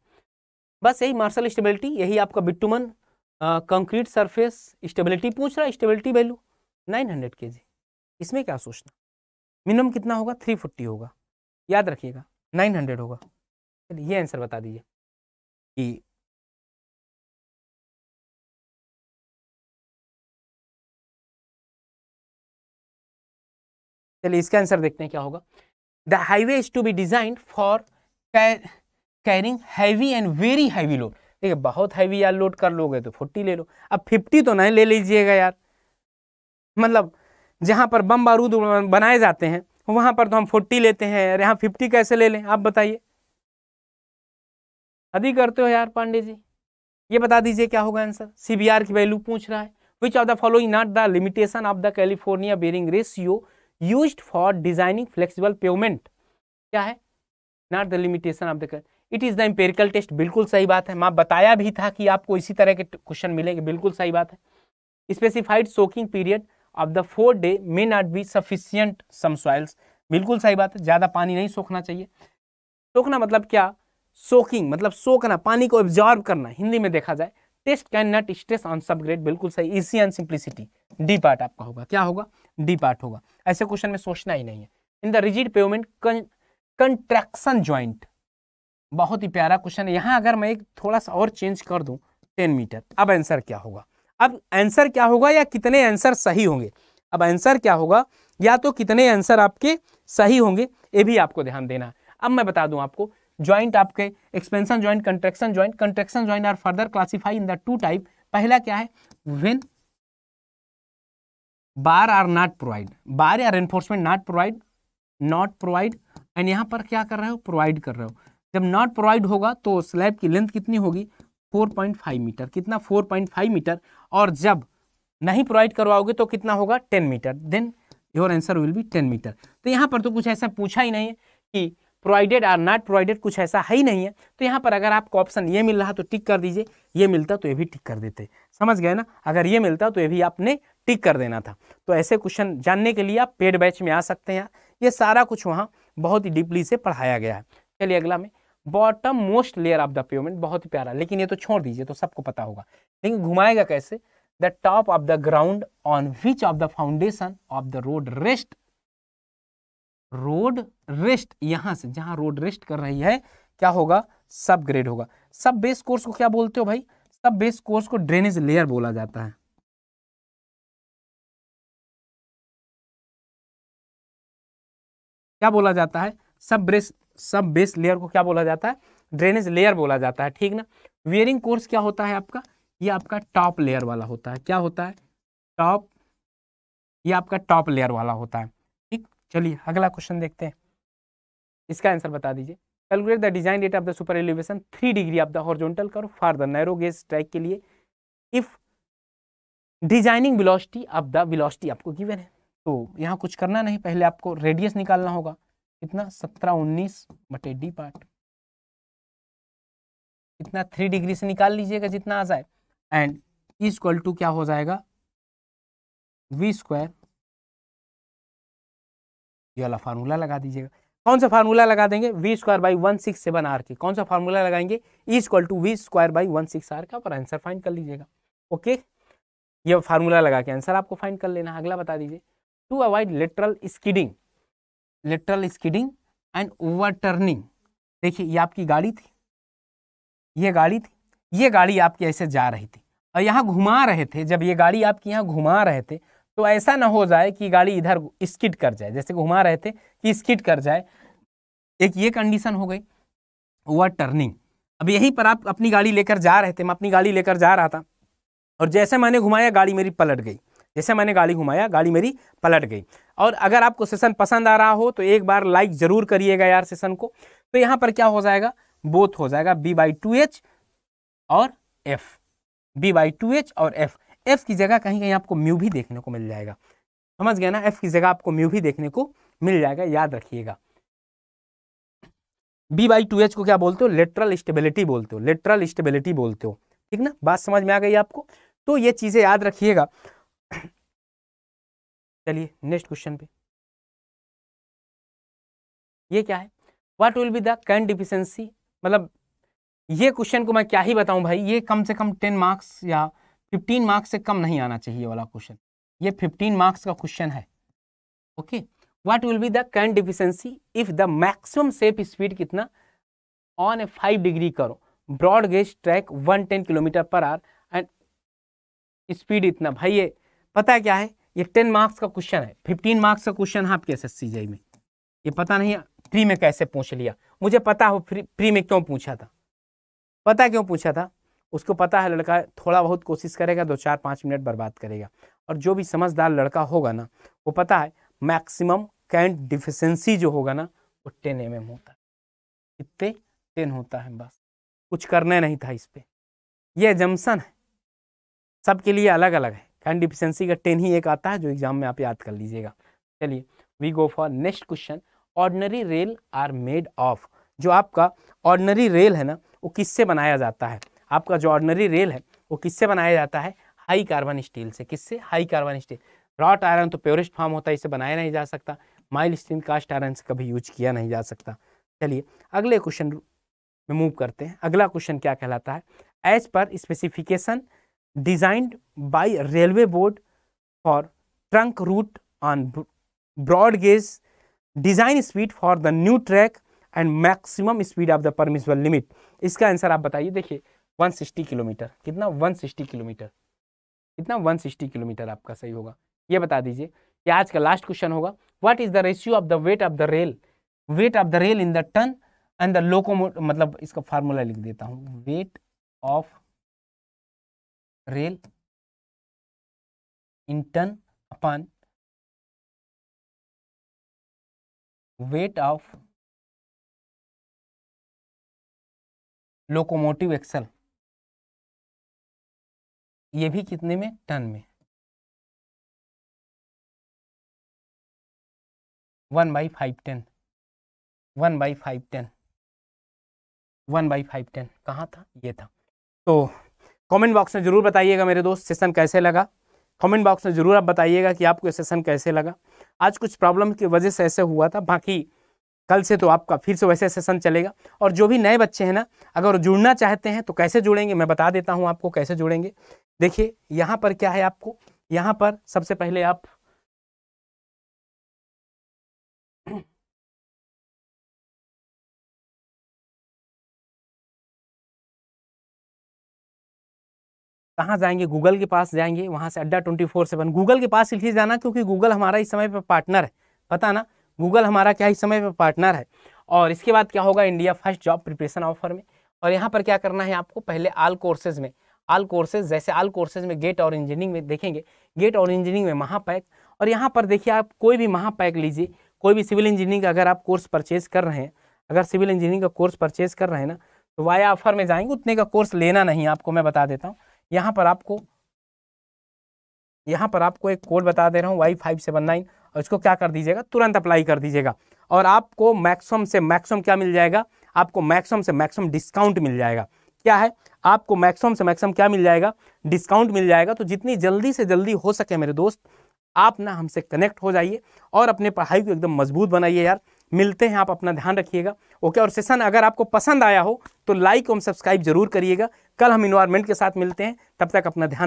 बस यही मार्शल स्टेबिलिटी यही आपका बिटुमन कंक्रीट सरफेस स्टेबिलिटी पूछ रहा है स्टेबिलिटी वैल्यू 900 हंड्रेड के जी इसमें क्या सोचना मिनिमम कितना होगा 340 होगा याद रखिएगा 900 होगा ये आंसर बता दीजिए कि चलिए इसका आंसर देखते हैं क्या होगा the highway is to be designed for carrying heavy and very heavy load है बहुत हैवी यार लोड कर लोगे तो फोर्टी ले लो अब फिफ्टी तो नहीं ले लीजिएगा यार मतलब जहाँ पर बम बारूद बनाए जाते हैं वहाँ पर तो हम फोर्टी लेते हैं यार यहाँ फिफ्टी कैसे ले लें आप बताइए अभी करते हो यार पांडे जी ये बता दीजिए क्या होगा आंसर आर की वैल्यू पूछ रहा है which of the following not the limitation of the California bearing ratio use for designing flexible pavement क्या है not the limitation of the it is the empirical test बिल्कुल सही बात है माँ बताया भी था कि आपको इसी तरह के क्वेश्चन मिलेंगे बिल्कुल सही बात है specified soaking period of the four day may not be sufficient some बिल्कुल सही बात है ज़्यादा पानी नहीं सोखना चाहिए सोखना मतलब क्या सोकिंग मतलब सोखना पानी को ऑब्जॉर्व करना हिंदी में देखा जाए test can not stress on subgrade बिल्कुल सही इसी एंड सिंप्लिसिटी डी पार्ट आपका होगा क्या होगा डी पार्ट होगा ऐसे क्वेश्चन में सोचना ही नहीं है in the rigid pavement contraction joint बहुत ही प्यारा क्वेश्चन है यहाँ अगर मैं एक थोड़ा सा और चेंज कर दूँ टेन मीटर अब आंसर क्या होगा अब आंसर क्या होगा या कितने आंसर सही होंगे अब आंसर क्या होगा या तो कितने आंसर आपके सही होंगे ये भी आपको ध्यान देना है अब मैं बता दूं आपको ज्वाइंट आपके expansion joint contraction joint contraction joint are further classify in the two type पहला क्या है when bar are not provide bar reinforcement not provide not provide and यहां पर क्या कर रहे हो प्रोवाइड कर रहे हो जब नॉट प्रोवाइड होगा तो स्लैब की लेंथ कितनी होगी 4.5 मीटर कितना 4.5 मीटर और जब नहीं प्रोवाइड करवाओगे तो कितना होगा 10 metre then your answer will be 10 metre तो यहाँ पर तो कुछ ऐसा पूछा ही नहीं है कि प्रोवाइडेड आर नॉट प्रोवाइडेड कुछ ऐसा है ही नहीं है तो यहाँ पर अगर आपको ऑप्शन ये मिल रहा तो टिक कर दीजिए ये मिलता तो ये भी टिक कर देते समझ गए ना अगर ये मिलता तो ये भी आपने टिक कर देना था तो ऐसे क्वेश्चन जानने के लिए आप पेड बैच में आ सकते हैं ये सारा कुछ वहाँ बहुत ही डीपली से पढ़ाया गया है चलिए अगला में bottom most layer of the pavement बहुत ही प्यारा लेकिन ये तो छोड़ दीजिए तो सबको पता होगा लेकिन घुमाएगा कैसे the top of the ground on which of the foundation of the road rest road rest यहां से जहां रोड रेस्ट कर रही है क्या होगा सब ग्रेड होगा सब बेस कोर्स को क्या बोलते हो भाई सब बेस कोर्स को ड्रेनेज लेयर बोला जाता है क्या बोला जाता है सब ब्रेस सब बेस लेयर को क्या बोला जाता है ड्रेनेज लेयर बोला जाता है ठीक ना वेयरिंग कोर्स क्या होता है आपका ये आपका टॉप लेयर वाला होता है क्या होता है टॉप ये आपका टॉप लेयर वाला होता है ठीक चलिए अगला क्वेश्चन देखते हैं इसका आंसर बता दीजिए calculate the design date of the super elevation three degree of the horizontal curve for the narrow gauge strike के लिए if designing velocity of the velocity आपको गिवन है तो यहाँ कुछ करना नहीं पहले आपको रेडियस निकालना होगा कितना सत्रह उन्नीस बटे डी पार्ट इतना थ्री डिग्री से निकाल लीजिएगा जितना आ जाए एंड इक्वल टू क्या हो जाएगा वी स्क्वायर ये वाला फार्मूला लगा दीजिएगा कौन सा फार्मूला लगा देंगे V square by one six seven R के कौन सा फार्मूला लगाएंगे equal to V square by one six R का पर आंसर फाइंड कर लीजिएगा ओके ये फार्मूला लगा के आंसर आपको फाइंड कर लेना अगला बता दीजिए to avoid lateral skidding lateral skidding and turning देखिए ये आपकी गाड़ी थी ये गाड़ी थी ये गाड़ी आपकी ऐसे जा रही थी और यहाँ घुमा रहे थे जब ये गाड़ी आपकी यहाँ घुमा रहे थे तो ऐसा ना हो जाए कि गाड़ी इधर स्किड कर जाए जैसे घुमा रहे थे कि स्किड कर जाए एक ये कंडीशन हो गई ओवर टर्निंग अब यहीं पर आप अपनी गाड़ी लेकर जा रहे थे मैं अपनी गाड़ी लेकर जा रहा था और जैसे मैंने घुमाया गाड़ी मेरी पलट गई जैसे मैंने गाड़ी घुमाया गाड़ी मेरी पलट गई और अगर आपको सेशन पसंद आ रहा हो तो एक बार लाइक ज़रूर करिएगा यार सेशन को तो यहाँ पर क्या हो जाएगा बोथ हो जाएगा बी बाई टू एच और F B by two H और एफ एफ की जगह कहीं कहीं आपको म्यू भी देखने को मिल जाएगा समझ गया ना एफ की जगह आपको म्यू भी देखने को मिल जाएगा याद रखिएगा बी बाई टू एच को क्या बोलते हो लेटरल स्टेबिलिटी बोलते हो लेटरल स्टेबिलिटी बोलते हो ठीक ना बात समझ में आ गई आपको तो ये चीज़ें याद रखिएगा चलिए नेक्स्ट क्वेश्चन पे ये क्या है what will be the cant deficiency मतलब ये क्वेश्चन को मैं क्या ही बताऊं भाई ये कम से कम टेन मार्क्स या फिफ्टीन मार्क्स से कम नहीं आना चाहिए वाला क्वेश्चन ये फिफ्टीन मार्क्स का क्वेश्चन है okay what will be the cant deficiency if the maximum safe speed कितना on a five degree curve broad gauge track one ten kilometre पर आर एंड स्पीड इतना भाई ये पता है क्या है ये टेन मार्क्स का क्वेश्चन है फिफ्टीन मार्क्स का क्वेश्चन है आपके एस एस में ये पता नहीं प्री में कैसे पूछ लिया मुझे पता हो फ्री प्री में क्यों पूछा था पता क्यों पूछा था उसको पता है लड़का थोड़ा बहुत कोशिश करेगा दो चार पाँच मिनट बर्बाद करेगा और जो भी समझदार लड़का होगा ना वो पता है मैक्सिमम कैंट डिफिशेंसी जो होगा ना वो टेन एम एम होता है इतने टेन होता है बस कुछ करना नहीं था इस पर यह जम्सन है सबके लिए अलग अलग है एंड डिफिशेंसी का टेन ही एक आता है जो एग्जाम में आप याद कर लीजिएगा चलिए we go for next question ordinary rail are made of जो आपका ऑर्डनरी रेल है ना वो किससे बनाया जाता है आपका जो ऑर्डनरी रेल है वो किससे बनाया जाता है हाई कार्बन स्टील से किससे high carbon steel wrought iron तो प्योरेस्ट फॉर्म होता है इसे बनाया नहीं जा सकता माइल स्टील कास्ट आयरन से कभी यूज किया नहीं जा सकता चलिए अगले क्वेश्चन में मूव करते हैं अगला क्वेश्चन क्या कहलाता है as per specification designed by railway board for trunk route on broad gauge design speed for the new track and maximum speed of the permissible limit इसका आंसर आप बताइए देखिए 160 किलोमीटर कितना 160 किलोमीटर कितना 160 किलोमीटर आपका सही होगा ये बता दीजिए कि आज का लास्ट क्वेश्चन होगा what is the ratio of the weight of the rail weight of the rail in the ton and the locomotive मतलब इसका फार्मूला लिख देता हूँ weight of rail in ton upon weight of locomotive axle ये भी कितने में ton में one by five ten one by five ten one by five ten कहाँ था ये था तो कमेंट बॉक्स में ज़रूर बताइएगा मेरे दोस्त सेशन कैसे लगा कमेंट बॉक्स में ज़रूर आप बताइएगा कि आपको सेशन कैसे लगा आज कुछ प्रॉब्लम की वजह से ऐसे हुआ था बाकी कल से तो आपका फिर से वैसे सेशन चलेगा और जो भी नए बच्चे हैं ना अगर जुड़ना चाहते हैं तो कैसे जुड़ेंगे मैं बता देता हूँ आपको कैसे जुड़ेंगे देखिए यहाँ पर क्या है आपको यहाँ पर सबसे पहले आप कहाँ जाएंगे गूगल के पास जाएंगे वहाँ से अड्डा ट्वेंटी फोर सेवन गूगल के पास इसलिए जाना क्योंकि गूगल हमारा इस समय पर पार्टनर है पता ना गूगल हमारा क्या इस समय पर पार्टनर है और इसके बाद क्या होगा India first job preparation offer में और यहाँ पर क्या करना है आपको पहले आल कोर्सेज में आल कोर्सेज जैसे आल कोर्सेज में गेट और इंजीनियरिंग में देखेंगे गेट और इंजीनियरिंग में महापैक और यहाँ पर देखिए आप कोई भी महापैक लीजिए कोई भी सिविल इंजीनियरिंग का अगर आप कोर्स परचेज कर रहे हैं अगर सिविल इंजीनियरिंग का कोर्स परचेज कर रहे हैं ना तो वाया ऑफर में जाएंगे उतने का कोर्स लेना नहीं आपको मैं बता देता हूँ यहाँ पर आपको यहाँ पर आपको एक कोड बता दे रहा हूँ वाई फाइव सेवन नाइन और इसको क्या कर दीजिएगा तुरंत अप्लाई कर दीजिएगा और आपको मैक्सिमम से मैक्सिमम क्या मिल जाएगा आपको मैक्सिमम से मैक्सिमम डिस्काउंट मिल जाएगा क्या है आपको मैक्सिमम से मैक्सिमम क्या मिल जाएगा डिस्काउंट मिल जाएगा तो जितनी जल्दी से जल्दी हो सके मेरे दोस्त आप ना हमसे कनेक्ट हो जाइए और अपने पढ़ाई को एकदम मजबूत बनाइए यार मिलते हैं आप अपना ध्यान रखिएगा ओके और सेशन अगर आपको पसंद आया हो तो लाइक एवं सब्सक्राइब जरूर करिएगा कल हम इन्वायरमेंट के साथ मिलते हैं तब तक अपना ध्यान